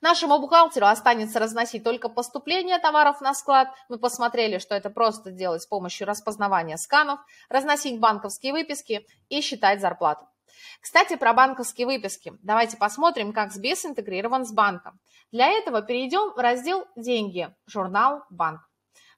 Нашему бухгалтеру останется разносить только поступление товаров на склад. Мы посмотрели, что это просто делать с помощью распознавания сканов, разносить банковские выписки и считать зарплату. Кстати, про банковские выписки. Давайте посмотрим, как СБИС интегрирован с банком. Для этого перейдем в раздел «Деньги», журнал «Банк».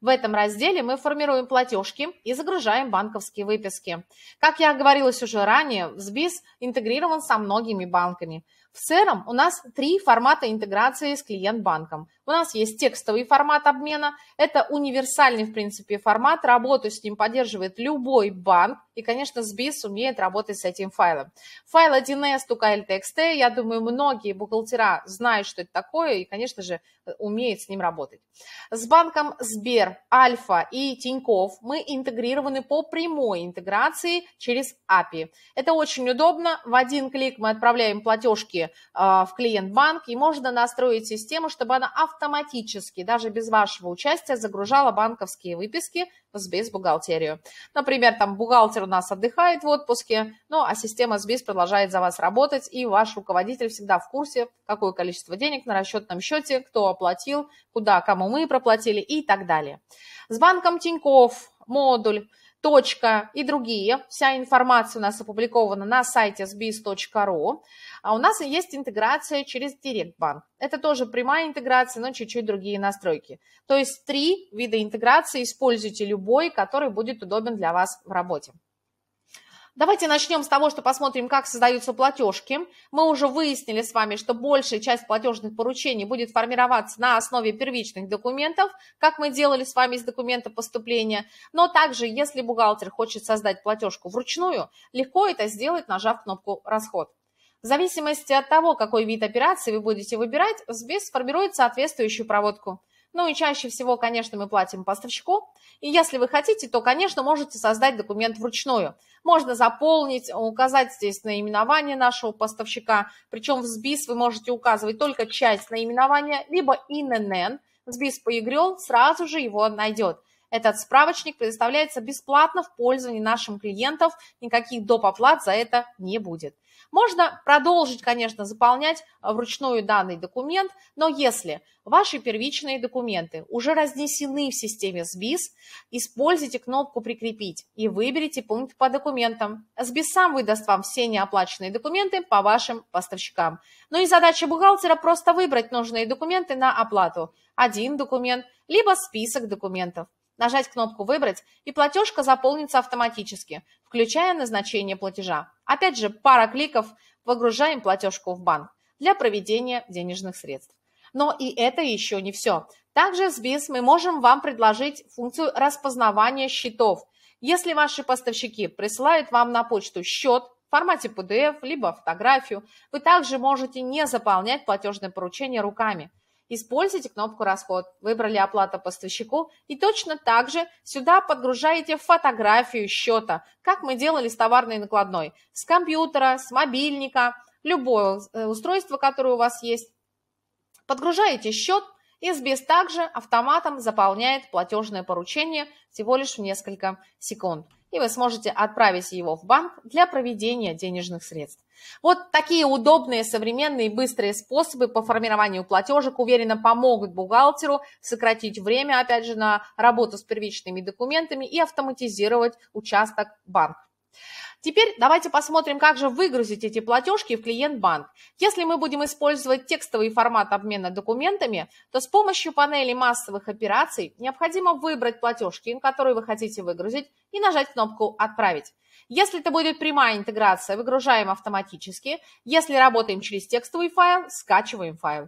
В этом разделе мы формируем платежки и загружаем банковские выписки. Как я говорила уже ранее, СБИС интегрирован со многими банками. В CRM у нас три формата интеграции с клиент-банком. У нас есть текстовый формат обмена. Это универсальный, в принципе, формат. Работу с ним поддерживает любой банк. И, конечно, SBIS умеет работать с этим файлом. Файл 1С, TUKLTXT, я думаю, многие бухгалтера знают, что это такое, и, конечно же, умеют с ним работать. С банком Сбер, Альфа и Тиньков мы интегрированы по прямой интеграции через API. Это очень удобно. В один клик мы отправляем платежки а, в клиент-банк, и можно настроить систему, чтобы она автоматически автоматически, даже без вашего участия, загружала банковские выписки в СБИС бухгалтерию. Например, там бухгалтер у нас отдыхает в отпуске, ну а система СБИС продолжает за вас работать, и ваш руководитель всегда в курсе, какое количество денег на расчетном счете, кто оплатил, куда, кому мы проплатили и так далее. С банком Тиньков модуль – Точка и другие. Вся информация у нас опубликована на сайте sbis.ru. А у нас есть интеграция через Директбанк. Это тоже прямая интеграция, но чуть-чуть другие настройки. То есть три вида интеграции. Используйте любой, который будет удобен для вас в работе. Давайте начнем с того, что посмотрим, как создаются платежки. Мы уже выяснили с вами, что большая часть платежных поручений будет формироваться на основе первичных документов, как мы делали с вами из документа поступления. Но также, если бухгалтер хочет создать платежку вручную, легко это сделать, нажав кнопку «Расход». В зависимости от того, какой вид операции вы будете выбирать, СБИС сформирует соответствующую проводку – ну и чаще всего, конечно, мы платим поставщику. И если вы хотите, то, конечно, можете создать документ вручную. Можно заполнить, указать здесь наименование нашего поставщика. Причем в СБИС вы можете указывать только часть наименования, либо ИНН. СБИС поигрел, сразу же его найдет. Этот справочник предоставляется бесплатно в пользовании нашим клиентов, никаких доп. оплат за это не будет. Можно продолжить, конечно, заполнять вручную данный документ, но если ваши первичные документы уже разнесены в системе СБИС, используйте кнопку «Прикрепить» и выберите пункт по документам. СБИС сам выдаст вам все неоплаченные документы по вашим поставщикам. Ну и задача бухгалтера просто выбрать нужные документы на оплату. Один документ, либо список документов нажать кнопку «Выбрать» и платежка заполнится автоматически, включая назначение платежа. Опять же, пара кликов, выгружаем платежку в банк для проведения денежных средств. Но и это еще не все. Также с СБИС мы можем вам предложить функцию распознавания счетов. Если ваши поставщики присылают вам на почту счет в формате PDF, либо фотографию, вы также можете не заполнять платежное поручение руками – Используйте кнопку «Расход», выбрали «Оплата поставщику» и точно так же сюда подгружаете фотографию счета, как мы делали с товарной накладной, с компьютера, с мобильника, любое э, устройство, которое у вас есть. Подгружаете счет, СБИС также автоматом заполняет платежное поручение всего лишь в несколько секунд и вы сможете отправить его в банк для проведения денежных средств. Вот такие удобные, современные и быстрые способы по формированию платежек уверенно помогут бухгалтеру сократить время, опять же, на работу с первичными документами и автоматизировать участок банка. Теперь давайте посмотрим, как же выгрузить эти платежки в клиент-банк. Если мы будем использовать текстовый формат обмена документами, то с помощью панели массовых операций необходимо выбрать платежки, которые вы хотите выгрузить, и нажать кнопку «Отправить». Если это будет прямая интеграция, выгружаем автоматически. Если работаем через текстовый файл, скачиваем файл.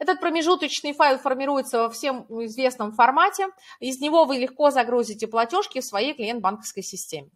Этот промежуточный файл формируется во всем известном формате. Из него вы легко загрузите платежки в своей клиент-банковской системе.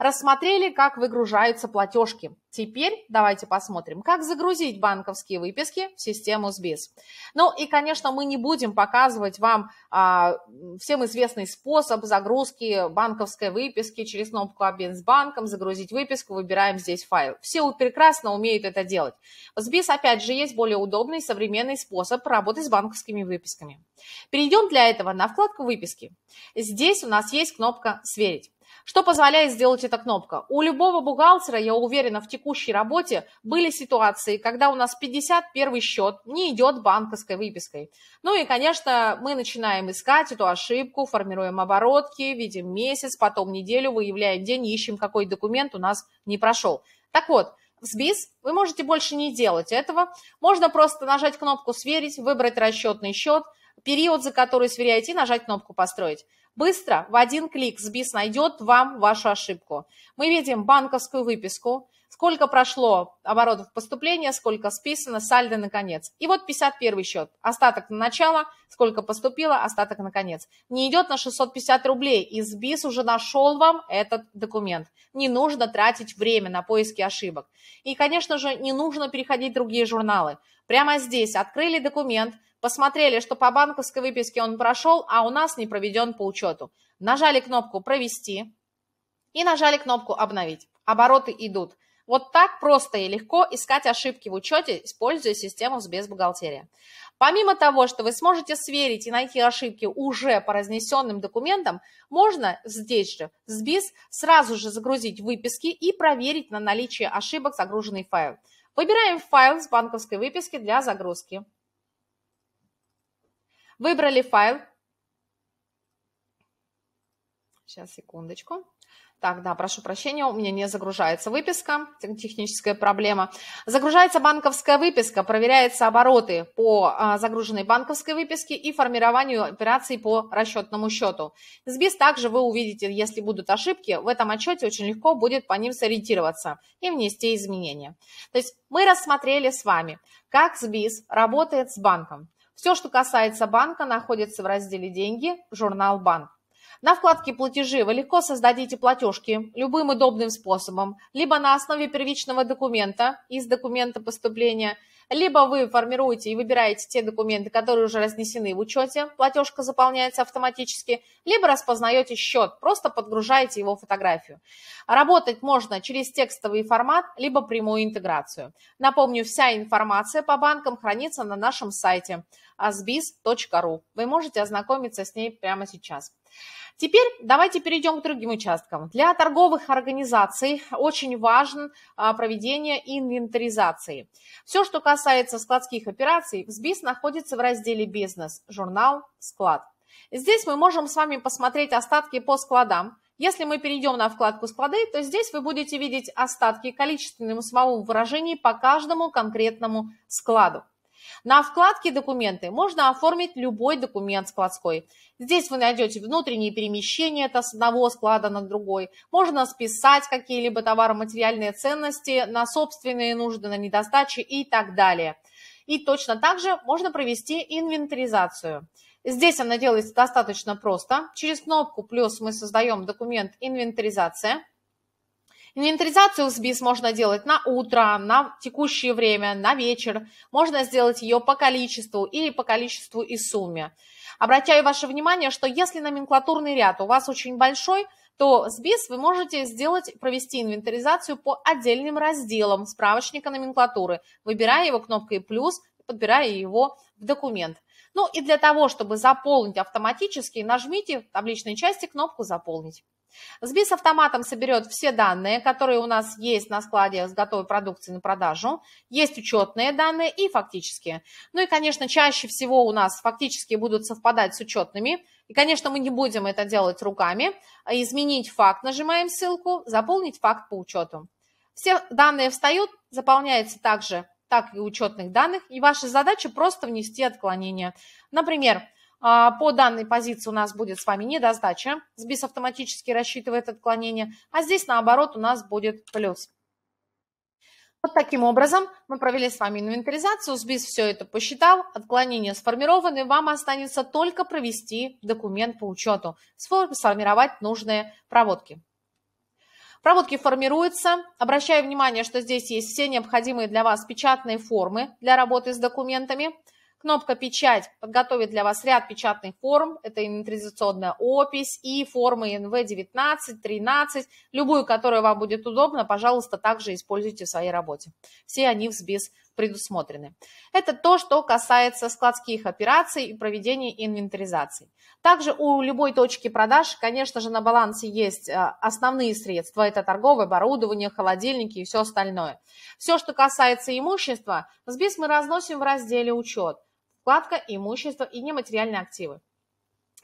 Рассмотрели, как выгружаются платежки. Теперь давайте посмотрим, как загрузить банковские выписки в систему СБИС. Ну и, конечно, мы не будем показывать вам а, всем известный способ загрузки банковской выписки через кнопку «Обмен с банком», загрузить выписку, выбираем здесь файл. Все прекрасно умеют это делать. В СБИС, опять же, есть более удобный современный способ работы с банковскими выписками. Перейдем для этого на вкладку «Выписки». Здесь у нас есть кнопка «Сверить». Что позволяет сделать эта кнопка? У любого бухгалтера, я уверена, в текущей работе были ситуации, когда у нас 51 счет не идет банковской выпиской. Ну и, конечно, мы начинаем искать эту ошибку, формируем оборотки, видим месяц, потом неделю, выявляем день, ищем, какой документ у нас не прошел. Так вот, в СБИС вы можете больше не делать этого. Можно просто нажать кнопку «Сверить», выбрать расчетный счет, период, за который сверяете, и нажать кнопку «Построить». Быстро, в один клик, СБИС найдет вам вашу ошибку. Мы видим банковскую выписку, сколько прошло оборотов поступления, сколько списано, сальдо на конец. И вот 51 счет, остаток на начало, сколько поступило, остаток на конец. Не идет на 650 рублей, и СБИС уже нашел вам этот документ. Не нужно тратить время на поиски ошибок. И, конечно же, не нужно переходить в другие журналы. Прямо здесь открыли документ – посмотрели, что по банковской выписке он прошел, а у нас не проведен по учету. Нажали кнопку «Провести» и нажали кнопку «Обновить». Обороты идут. Вот так просто и легко искать ошибки в учете, используя систему «Сбезбухгалтерия». Помимо того, что вы сможете сверить и найти ошибки уже по разнесенным документам, можно здесь же, в СБИС, сразу же загрузить выписки и проверить на наличие ошибок загруженный файл. Выбираем файл с банковской выписки для загрузки. Выбрали файл. Сейчас, секундочку. Так, да, прошу прощения, у меня не загружается выписка, техническая проблема. Загружается банковская выписка, проверяются обороты по а, загруженной банковской выписке и формированию операций по расчетному счету. СБИС также вы увидите, если будут ошибки, в этом отчете очень легко будет по ним сориентироваться и внести изменения. То есть мы рассмотрели с вами, как СБИС работает с банком. Все, что касается банка, находится в разделе «Деньги» журнал «Банк». На вкладке «Платежи» вы легко создадите платежки любым удобным способом, либо на основе первичного документа из документа поступления – либо вы формируете и выбираете те документы, которые уже разнесены в учете, платежка заполняется автоматически, либо распознаете счет, просто подгружаете его фотографию. Работать можно через текстовый формат, либо прямую интеграцию. Напомню, вся информация по банкам хранится на нашем сайте asbiz.ru. Вы можете ознакомиться с ней прямо сейчас. Теперь давайте перейдем к другим участкам. Для торговых организаций очень важен а, проведение инвентаризации. Все, что касается складских операций, в СБИС находится в разделе «Бизнес», журнал «Склад». Здесь мы можем с вами посмотреть остатки по складам. Если мы перейдем на вкладку «Склады», то здесь вы будете видеть остатки количественным количественном выражений по каждому конкретному складу. На вкладке «Документы» можно оформить любой документ складской. Здесь вы найдете внутренние перемещения это с одного склада на другой. Можно списать какие-либо товаро-материальные ценности на собственные нужды, на недостачи и так далее. И точно так же можно провести инвентаризацию. Здесь она делается достаточно просто. Через кнопку «плюс» мы создаем документ «Инвентаризация». Инвентаризацию СБИС можно делать на утро, на текущее время, на вечер. Можно сделать ее по количеству или по количеству и сумме. Обращаю ваше внимание, что если номенклатурный ряд у вас очень большой, то СБИС вы можете сделать, провести инвентаризацию по отдельным разделам справочника номенклатуры, выбирая его кнопкой «плюс», подбирая его в документ. Ну и для того, чтобы заполнить автоматически, нажмите в табличной части кнопку «Заполнить». СБИС автоматом соберет все данные, которые у нас есть на складе с готовой продукцией на продажу. Есть учетные данные и фактические. Ну и, конечно, чаще всего у нас фактические будут совпадать с учетными. И, конечно, мы не будем это делать руками. А изменить факт, нажимаем ссылку, заполнить факт по учету. Все данные встают, заполняется также так и учетных данных, и ваша задача просто внести отклонение. Например, а, по данной позиции у нас будет с вами недостача. Сбис автоматически рассчитывает отклонение. А здесь, наоборот, у нас будет плюс. Вот таким образом мы провели с вами инвентаризацию, СБИС все это посчитал, отклонения сформированы, вам останется только провести документ по учету, сформировать нужные проводки. Проводки формируются. Обращаю внимание, что здесь есть все необходимые для вас печатные формы для работы с документами – Кнопка «Печать» подготовит для вас ряд печатных форм. Это инвентаризационная опись и формы НВ-19, 13. Любую, которая вам будет удобна, пожалуйста, также используйте в своей работе. Все они в СБИС предусмотрены. Это то, что касается складских операций и проведения инвентаризации. Также у любой точки продаж, конечно же, на балансе есть а, основные средства. Это торговое оборудование, холодильники и все остальное. Все, что касается имущества, в СБИС мы разносим в разделе «Учет» вкладка «Имущество и нематериальные активы».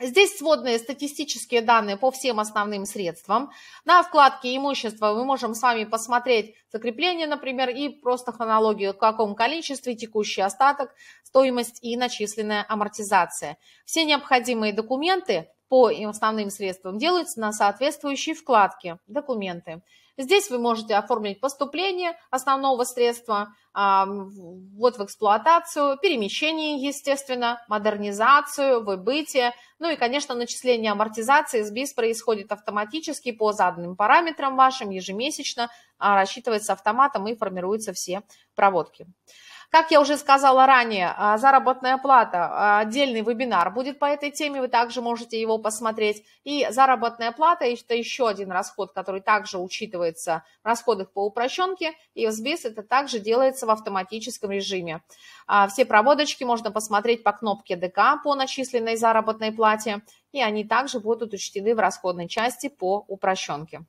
Здесь сводные статистические данные по всем основным средствам. На вкладке «Имущество» мы можем с вами посмотреть закрепление, например, и просто хронологию, в каком количестве текущий остаток, стоимость и начисленная амортизация. Все необходимые документы по основным средствам делаются на соответствующей вкладке «Документы». Здесь вы можете оформить поступление основного средства, вот в эксплуатацию, перемещение, естественно, модернизацию, выбытие, ну и, конечно, начисление амортизации с БИС происходит автоматически по заданным параметрам вашим ежемесячно а, рассчитывает автоматом и формируются все проводки. Как я уже сказала ранее, а, заработная плата, а, отдельный вебинар будет по этой теме, вы также можете его посмотреть. И заработная плата – это еще один расход, который также учитывается в расходах по упрощенке, и в СБИС это также делается в автоматическом режиме. Все проводочки можно посмотреть по кнопке ДК по начисленной заработной плате, и они также будут учтены в расходной части по упрощенке.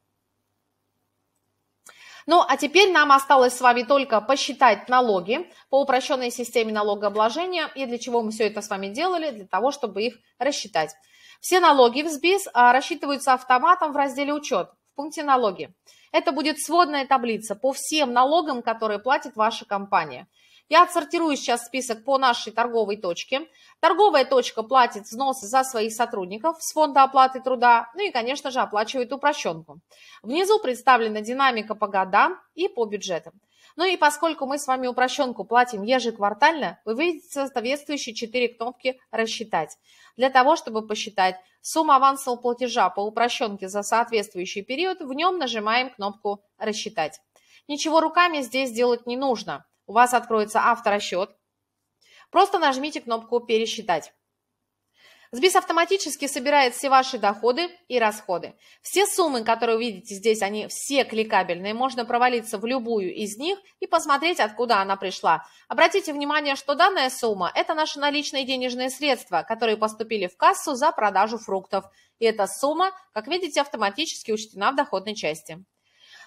Ну, а теперь нам осталось с вами только посчитать налоги по упрощенной системе налогообложения. И для чего мы все это с вами делали? Для того, чтобы их рассчитать. Все налоги в СБИС а, рассчитываются автоматом в разделе «Учет» в пункте «Налоги». Это будет сводная таблица по всем налогам, которые платит ваша компания – я отсортирую сейчас список по нашей торговой точке. Торговая точка платит взносы за своих сотрудников с фонда оплаты труда, ну и, конечно же, оплачивает упрощенку. Внизу представлена динамика по годам и по бюджетам. Ну и поскольку мы с вами упрощенку платим ежеквартально, вы видите соответствующие четыре кнопки «Рассчитать». Для того, чтобы посчитать сумму авансового платежа по упрощенке за соответствующий период, в нем нажимаем кнопку «Рассчитать». Ничего руками здесь делать не нужно у вас откроется авторасчет. Просто нажмите кнопку «Пересчитать». СБИС автоматически собирает все ваши доходы и расходы. Все суммы, которые вы видите здесь, они все кликабельные. Можно провалиться в любую из них и посмотреть, откуда она пришла. Обратите внимание, что данная сумма – это наши наличные денежные средства, которые поступили в кассу за продажу фруктов. И эта сумма, как видите, автоматически учтена в доходной части.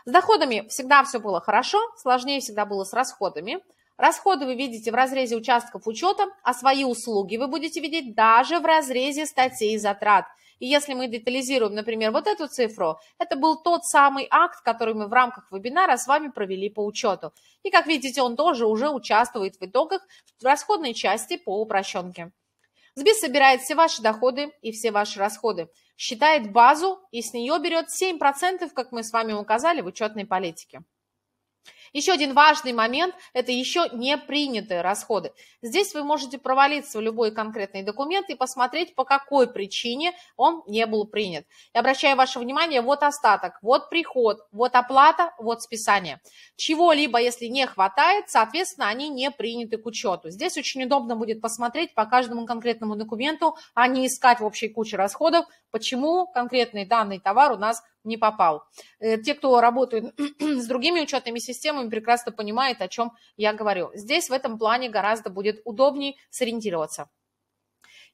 С доходами всегда все было хорошо, сложнее всегда было с расходами. Расходы вы видите в разрезе участков учета, а свои услуги вы будете видеть даже в разрезе статей затрат. И если мы детализируем, например, вот эту цифру, это был тот самый акт, который мы в рамках вебинара с вами провели по учету. И, как видите, он тоже уже участвует в итогах в расходной части по упрощенке. СБИС собирает все ваши доходы и все ваши расходы считает базу и с нее берет 7%, как мы с вами указали в учетной политике. Еще один важный момент – это еще не принятые расходы. Здесь вы можете провалиться в любой конкретный документ и посмотреть, по какой причине он не был принят. И обращаю ваше внимание, вот остаток, вот приход, вот оплата, вот списание. Чего-либо, если не хватает, соответственно, они не приняты к учету. Здесь очень удобно будет посмотреть по каждому конкретному документу, а не искать в общей куче расходов, почему конкретный данный товар у нас не попал. Э, те, кто работает с другими учетными системами, прекрасно понимают, о чем я говорю. Здесь в этом плане гораздо будет удобнее сориентироваться.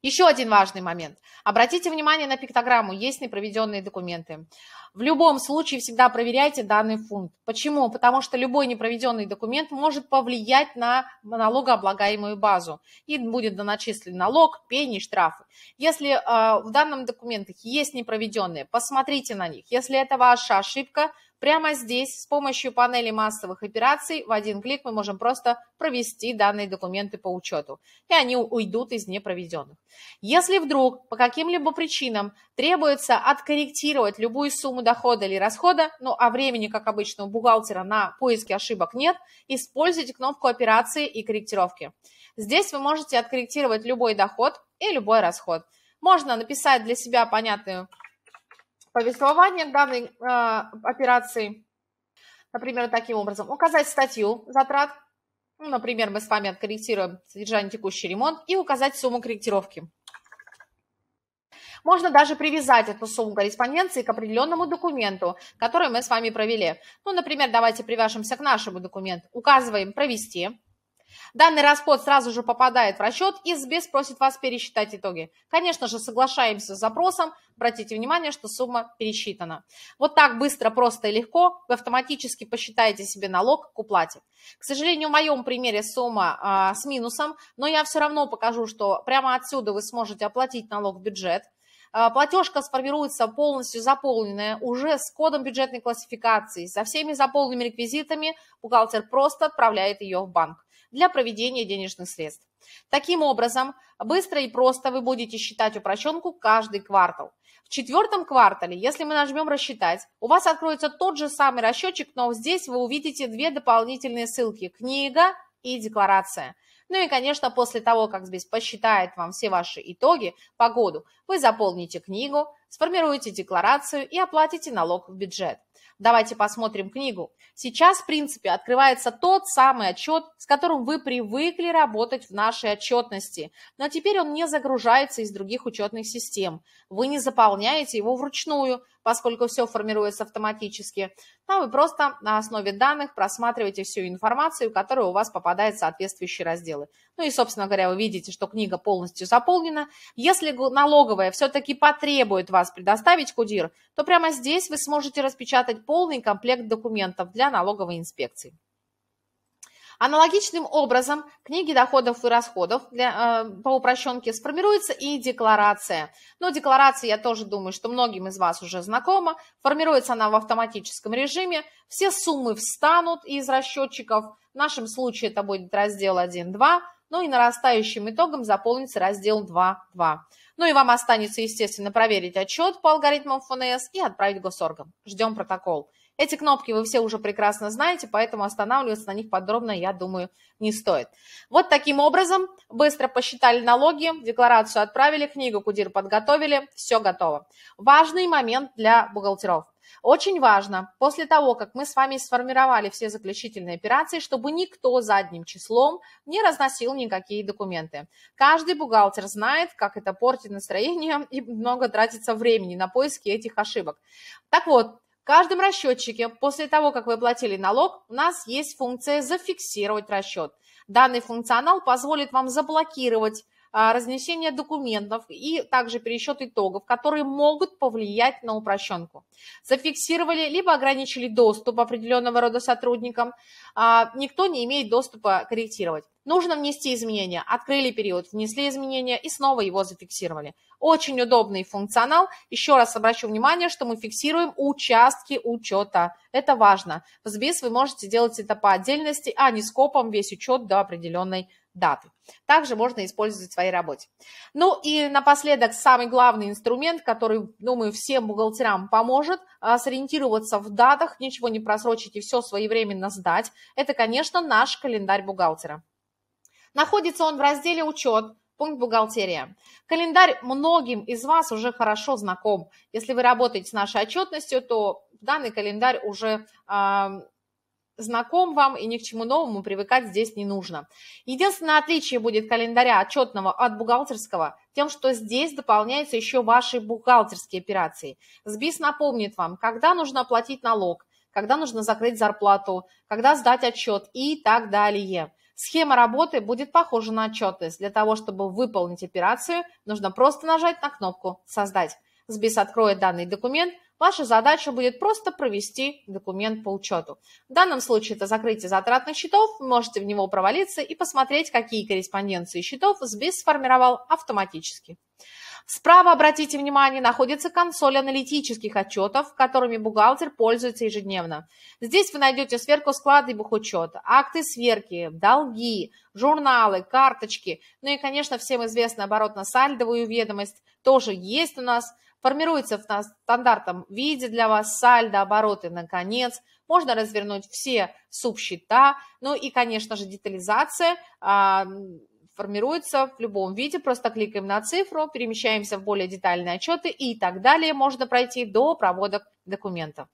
Еще один важный момент. Обратите внимание на пиктограмму, есть ли проведенные документы. В любом случае всегда проверяйте данный пункт. Почему? Потому что любой непроведенный документ может повлиять на налогооблагаемую базу. И будет доначислен налог, пени, штрафы. Если э, в данном документах есть непроведенные, посмотрите на них. Если это ваша ошибка, Прямо здесь с помощью панели массовых операций в один клик мы можем просто провести данные документы по учету, и они уйдут из непроведенных. Если вдруг по каким-либо причинам требуется откорректировать любую сумму дохода или расхода, ну а времени, как обычно, у бухгалтера на поиски ошибок нет, используйте кнопку операции и корректировки. Здесь вы можете откорректировать любой доход и любой расход. Можно написать для себя понятную повествование данной э, операции. Например, таким образом. Указать статью затрат. Ну, например, мы с вами откорректируем содержание текущий ремонт и указать сумму корректировки. Можно даже привязать эту сумму корреспонденции к определенному документу, который мы с вами провели. Ну, например, давайте привяжемся к нашему документу. Указываем «Провести». Данный расход сразу же попадает в расчет, и СБС просит вас пересчитать итоги. Конечно же, соглашаемся с запросом. Обратите внимание, что сумма пересчитана. Вот так быстро, просто и легко вы автоматически посчитаете себе налог к уплате. К сожалению, в моем примере сумма а, с минусом, но я все равно покажу, что прямо отсюда вы сможете оплатить налог в бюджет. А, Платежка сформируется полностью заполненная уже с кодом бюджетной классификации, со всеми заполненными реквизитами. Бухгалтер просто отправляет ее в банк для проведения денежных средств. Таким образом, быстро и просто вы будете считать упрощенку каждый квартал. В четвертом квартале, если мы нажмем «Рассчитать», у вас откроется тот же самый расчетчик, но здесь вы увидите две дополнительные ссылки – книга и декларация. Ну и, конечно, после того, как здесь посчитает вам все ваши итоги по году, вы заполните книгу, сформируйте декларацию и оплатите налог в бюджет. Давайте посмотрим книгу. Сейчас, в принципе, открывается тот самый отчет, с которым вы привыкли работать в нашей отчетности, но теперь он не загружается из других учетных систем. Вы не заполняете его вручную, поскольку все формируется автоматически. Там ну, вы просто на основе данных просматриваете всю информацию, которая у вас попадает в соответствующие разделы. Ну и, собственно говоря, вы видите, что книга полностью заполнена. Если налоговая все-таки потребует вас предоставить кудир, то прямо здесь вы сможете распечатать полный комплект документов для налоговой инспекции. Аналогичным образом книги доходов и расходов для, э, по упрощенке сформируется и декларация. Но декларация, я тоже думаю, что многим из вас уже знакома. Формируется она в автоматическом режиме. Все суммы встанут из расчетчиков. В нашем случае это будет раздел 1.2 ну и нарастающим итогом заполнится раздел 2.2. Ну и вам останется, естественно, проверить отчет по алгоритмам ФНС и отправить госорган. Ждем протокол. Эти кнопки вы все уже прекрасно знаете, поэтому останавливаться на них подробно, я думаю, не стоит. Вот таким образом быстро посчитали налоги, декларацию отправили, книгу Кудир подготовили, все готово. Важный момент для бухгалтеров. Очень важно, после того, как мы с вами сформировали все заключительные операции, чтобы никто задним числом не разносил никакие документы. Каждый бухгалтер знает, как это портит настроение и много тратится времени на поиски этих ошибок. Так вот, в каждом расчетчике после того, как вы платили налог, у нас есть функция «Зафиксировать расчет». Данный функционал позволит вам заблокировать а, разнесение документов и также пересчет итогов, которые могут повлиять на упрощенку. Зафиксировали либо ограничили доступ определенного рода сотрудникам, а, никто не имеет доступа корректировать. Нужно внести изменения. Открыли период, внесли изменения и снова его зафиксировали. Очень удобный функционал. Еще раз обращу внимание, что мы фиксируем участки учета. Это важно. В СБИС вы можете делать это по отдельности, а не скопом весь учет до определенной даты также можно использовать в своей работе. Ну и напоследок самый главный инструмент, который, думаю, всем бухгалтерам поможет а, сориентироваться в датах, ничего не просрочить и все своевременно сдать, это, конечно, наш календарь бухгалтера. Находится он в разделе «Учет», Пункт бухгалтерия. Календарь многим из вас уже хорошо знаком. Если вы работаете с нашей отчетностью, то данный календарь уже э, знаком вам и ни к чему новому привыкать здесь не нужно. Единственное отличие будет календаря отчетного от бухгалтерского тем, что здесь дополняются еще ваши бухгалтерские операции. СБИС напомнит вам, когда нужно оплатить налог, когда нужно закрыть зарплату, когда сдать отчет и так далее. Схема работы будет похожа на отчетность. Для того, чтобы выполнить операцию, нужно просто нажать на кнопку «Создать». СБИС откроет данный документ – Ваша задача будет просто провести документ по учету. В данном случае это закрытие затратных счетов, вы можете в него провалиться и посмотреть, какие корреспонденции счетов СБИС сформировал автоматически. Справа, обратите внимание, находится консоль аналитических отчетов, которыми бухгалтер пользуется ежедневно. Здесь вы найдете сверку склада и бухучета, акты сверки, долги, журналы, карточки. Ну и, конечно, всем известная оборотно-сальдовую ведомость, тоже есть у нас – формируется в стандартном виде для вас сальдо, обороты, наконец, можно развернуть все субсчета, ну и, конечно же, детализация а, формируется в любом виде, просто кликаем на цифру, перемещаемся в более детальные отчеты и так далее, можно пройти до проводок документов.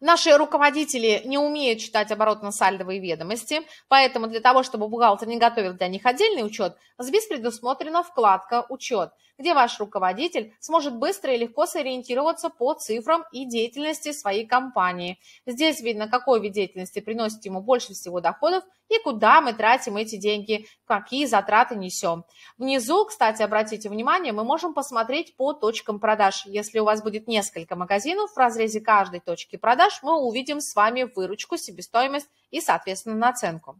Наши руководители не умеют читать оборотно-сальдовые ведомости, поэтому для того, чтобы бухгалтер не готовил для них отдельный учет, здесь предусмотрена вкладка «Учет» где ваш руководитель сможет быстро и легко сориентироваться по цифрам и деятельности своей компании. Здесь видно, какой вид деятельности приносит ему больше всего доходов и куда мы тратим эти деньги, какие затраты несем. Внизу, кстати, обратите внимание, мы можем посмотреть по точкам продаж. Если у вас будет несколько магазинов, в разрезе каждой точки продаж мы увидим с вами выручку, себестоимость и, соответственно, наценку.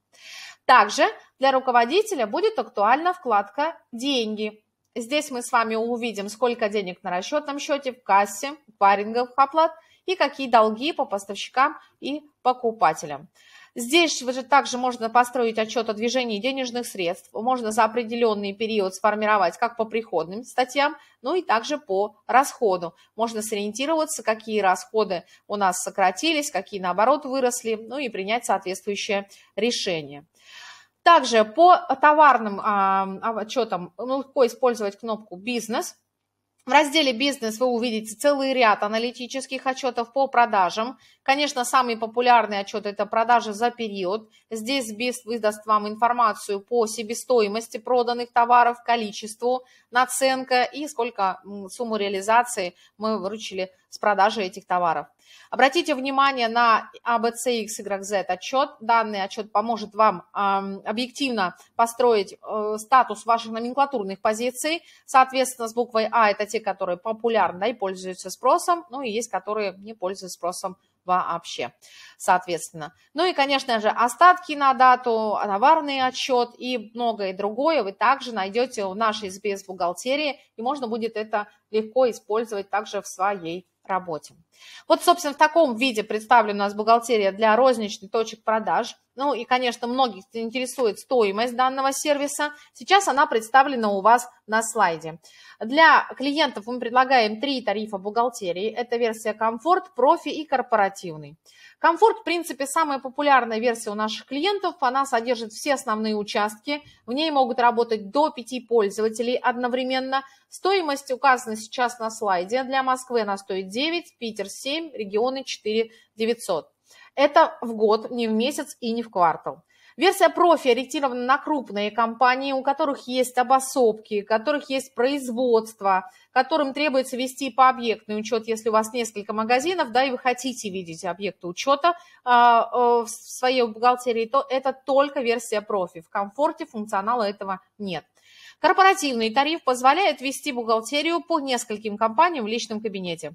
Также для руководителя будет актуальна вкладка «Деньги». Здесь мы с вами увидим, сколько денег на расчетном счете, в кассе, парингов оплат и какие долги по поставщикам и покупателям. Здесь же также можно построить отчет о движении денежных средств, можно за определенный период сформировать как по приходным статьям, ну и также по расходу. Можно сориентироваться, какие расходы у нас сократились, какие наоборот выросли, ну и принять соответствующее решение. Также по товарным а, а отчетам ну, легко использовать кнопку «Бизнес». В разделе «Бизнес» вы увидите целый ряд аналитических отчетов по продажам, Конечно, самый популярный отчет – это продажи за период. Здесь БИС выдаст вам информацию по себестоимости проданных товаров, количеству, наценка и сколько сумму реализации мы выручили с продажи этих товаров. Обратите внимание на ABCXYZ а отчет. Данный отчет поможет вам объективно построить э, статус ваших номенклатурных позиций. Соответственно, с буквой А это те, которые популярны и пользуются спросом, ну и есть, которые не пользуются спросом вообще, соответственно. Ну и, конечно же, остатки на дату, товарный отчет и многое другое вы также найдете в нашей SBS бухгалтерии, и можно будет это легко использовать также в своей работе. Вот, собственно, в таком виде представлена у нас бухгалтерия для розничных точек продаж. Ну и, конечно, многих интересует стоимость данного сервиса. Сейчас она представлена у вас на слайде. Для клиентов мы предлагаем три тарифа бухгалтерии. Это версия комфорт, профи и корпоративный. Комфорт, в принципе, самая популярная версия у наших клиентов. Она содержит все основные участки. В ней могут работать до пяти пользователей одновременно. Стоимость указана сейчас на слайде. Для Москвы она стоит 9, Питер номер 7, регионы 4 900. Это в год, не в месяц и не в квартал. Версия профи ориентирована на крупные компании, у которых есть обособки, у которых есть производство, которым требуется вести по объектный учет, если у вас несколько магазинов, да, и вы хотите видеть объекты учета э, э, в своей бухгалтерии, то это только версия профи. В комфорте функционала этого нет. Корпоративный тариф позволяет вести бухгалтерию по нескольким компаниям в личном кабинете.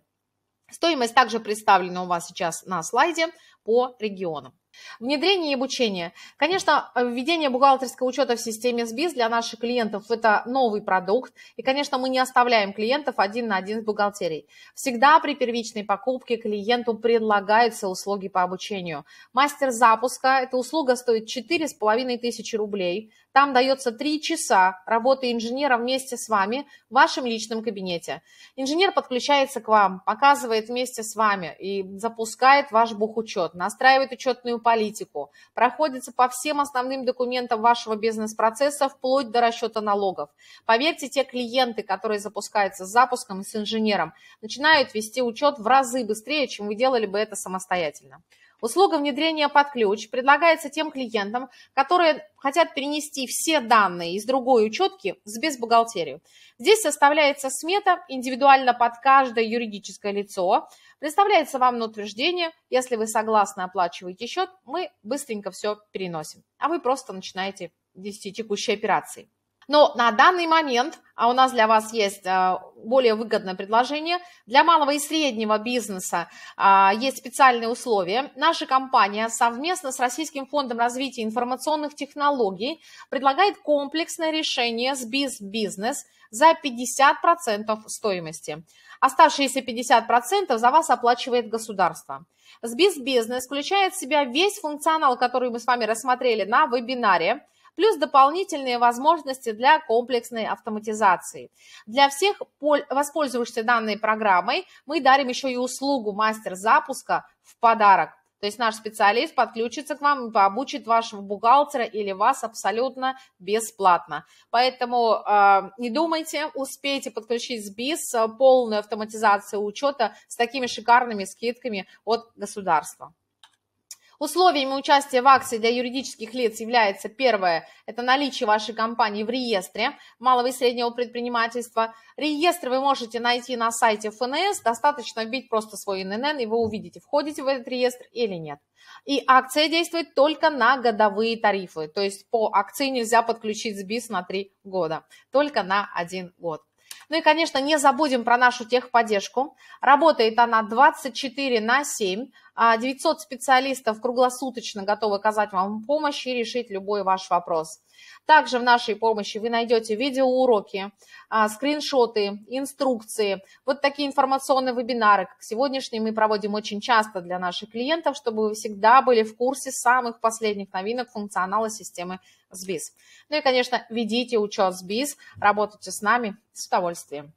Стоимость также представлена у вас сейчас на слайде по регионам. Внедрение и обучение. Конечно, введение бухгалтерского учета в системе СБИС для наших клиентов – это новый продукт, и, конечно, мы не оставляем клиентов один на один с бухгалтерией. Всегда при первичной покупке клиенту предлагаются услуги по обучению. Мастер запуска – эта услуга стоит 4,5 тысячи рублей. Там дается 3 часа работы инженера вместе с вами в вашем личном кабинете. Инженер подключается к вам, показывает вместе с вами и запускает ваш бухучет, настраивает учетную политику, проходится по всем основным документам вашего бизнес-процесса вплоть до расчета налогов. Поверьте, те клиенты, которые запускаются с запуском и с инженером, начинают вести учет в разы быстрее, чем вы делали бы это самостоятельно. Услуга внедрения под ключ предлагается тем клиентам, которые хотят перенести все данные из другой учетки с безбухгалтерию. Здесь составляется смета индивидуально под каждое юридическое лицо, Представляется вам на утверждение, если вы согласны оплачиваете счет, мы быстренько все переносим, а вы просто начинаете вести текущие операции. Но на данный момент а у нас для вас есть а, более выгодное предложение. Для малого и среднего бизнеса а, есть специальные условия. Наша компания совместно с Российским фондом развития информационных технологий предлагает комплексное решение с бизнес за 50% стоимости. Оставшиеся 50% за вас оплачивает государство. Сбиз бизнес включает в себя весь функционал, который мы с вами рассмотрели на вебинаре – плюс дополнительные возможности для комплексной автоматизации. Для всех воспользовавшихся данной программой мы дарим еще и услугу мастер запуска в подарок. То есть наш специалист подключится к вам и пообучит вашего бухгалтера или вас абсолютно бесплатно. Поэтому э, не думайте, успейте подключить СБИС, э, полную автоматизацию учета с такими шикарными скидками от государства. Условиями участия в акции для юридических лиц является первое – это наличие вашей компании в реестре малого и среднего предпринимательства. Реестр вы можете найти на сайте ФНС, достаточно вбить просто свой ИНН, и вы увидите, входите в этот реестр или нет. И акция действует только на годовые тарифы, то есть по акции нельзя подключить СБИС на 3 года, только на 1 год. Ну и, конечно, не забудем про нашу техподдержку. Работает она 24 на 7. 900 а специалистов круглосуточно готовы оказать вам помощь и решить любой ваш вопрос. Также в нашей помощи вы найдете видеоуроки, а, скриншоты, инструкции, вот такие информационные вебинары, как сегодняшний мы проводим очень часто для наших клиентов, чтобы вы всегда были в курсе самых последних новинок функционала системы СБИС. Ну и, конечно, ведите учет СБИС, работайте с нами с удовольствием.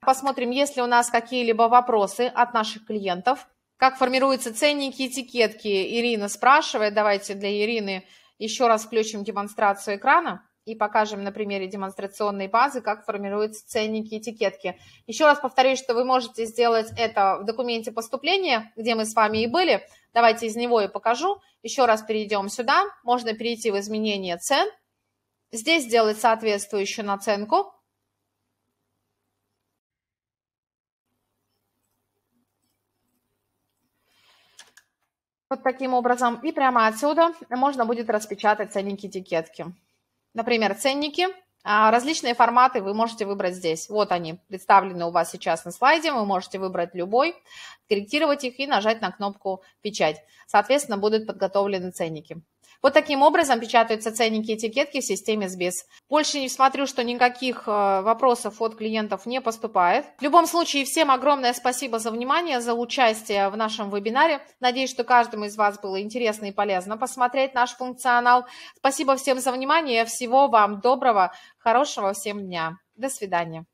Посмотрим, есть ли у нас какие-либо вопросы от наших клиентов. Как формируются ценники, и этикетки? Ирина спрашивает. Давайте для Ирины еще раз включим демонстрацию экрана и покажем на примере демонстрационной базы, как формируются ценники и этикетки. Еще раз повторюсь, что вы можете сделать это в документе поступления, где мы с вами и были. Давайте из него и покажу. Еще раз перейдем сюда. Можно перейти в изменение цен. Здесь сделать соответствующую наценку. Вот таким образом. И прямо отсюда можно будет распечатать ценники этикетки. Например, ценники. А, различные форматы вы можете выбрать здесь. Вот они представлены у вас сейчас на слайде. Вы можете выбрать любой, корректировать их и нажать на кнопку «Печать». Соответственно, будут подготовлены ценники. Вот таким образом печатаются ценники и этикетки в системе СБИС. Больше не смотрю, что никаких э, вопросов от клиентов не поступает. В любом случае, всем огромное спасибо за внимание, за участие в нашем вебинаре. Надеюсь, что каждому из вас было интересно и полезно посмотреть наш функционал. Спасибо всем за внимание. Всего вам доброго, хорошего всем дня. До свидания.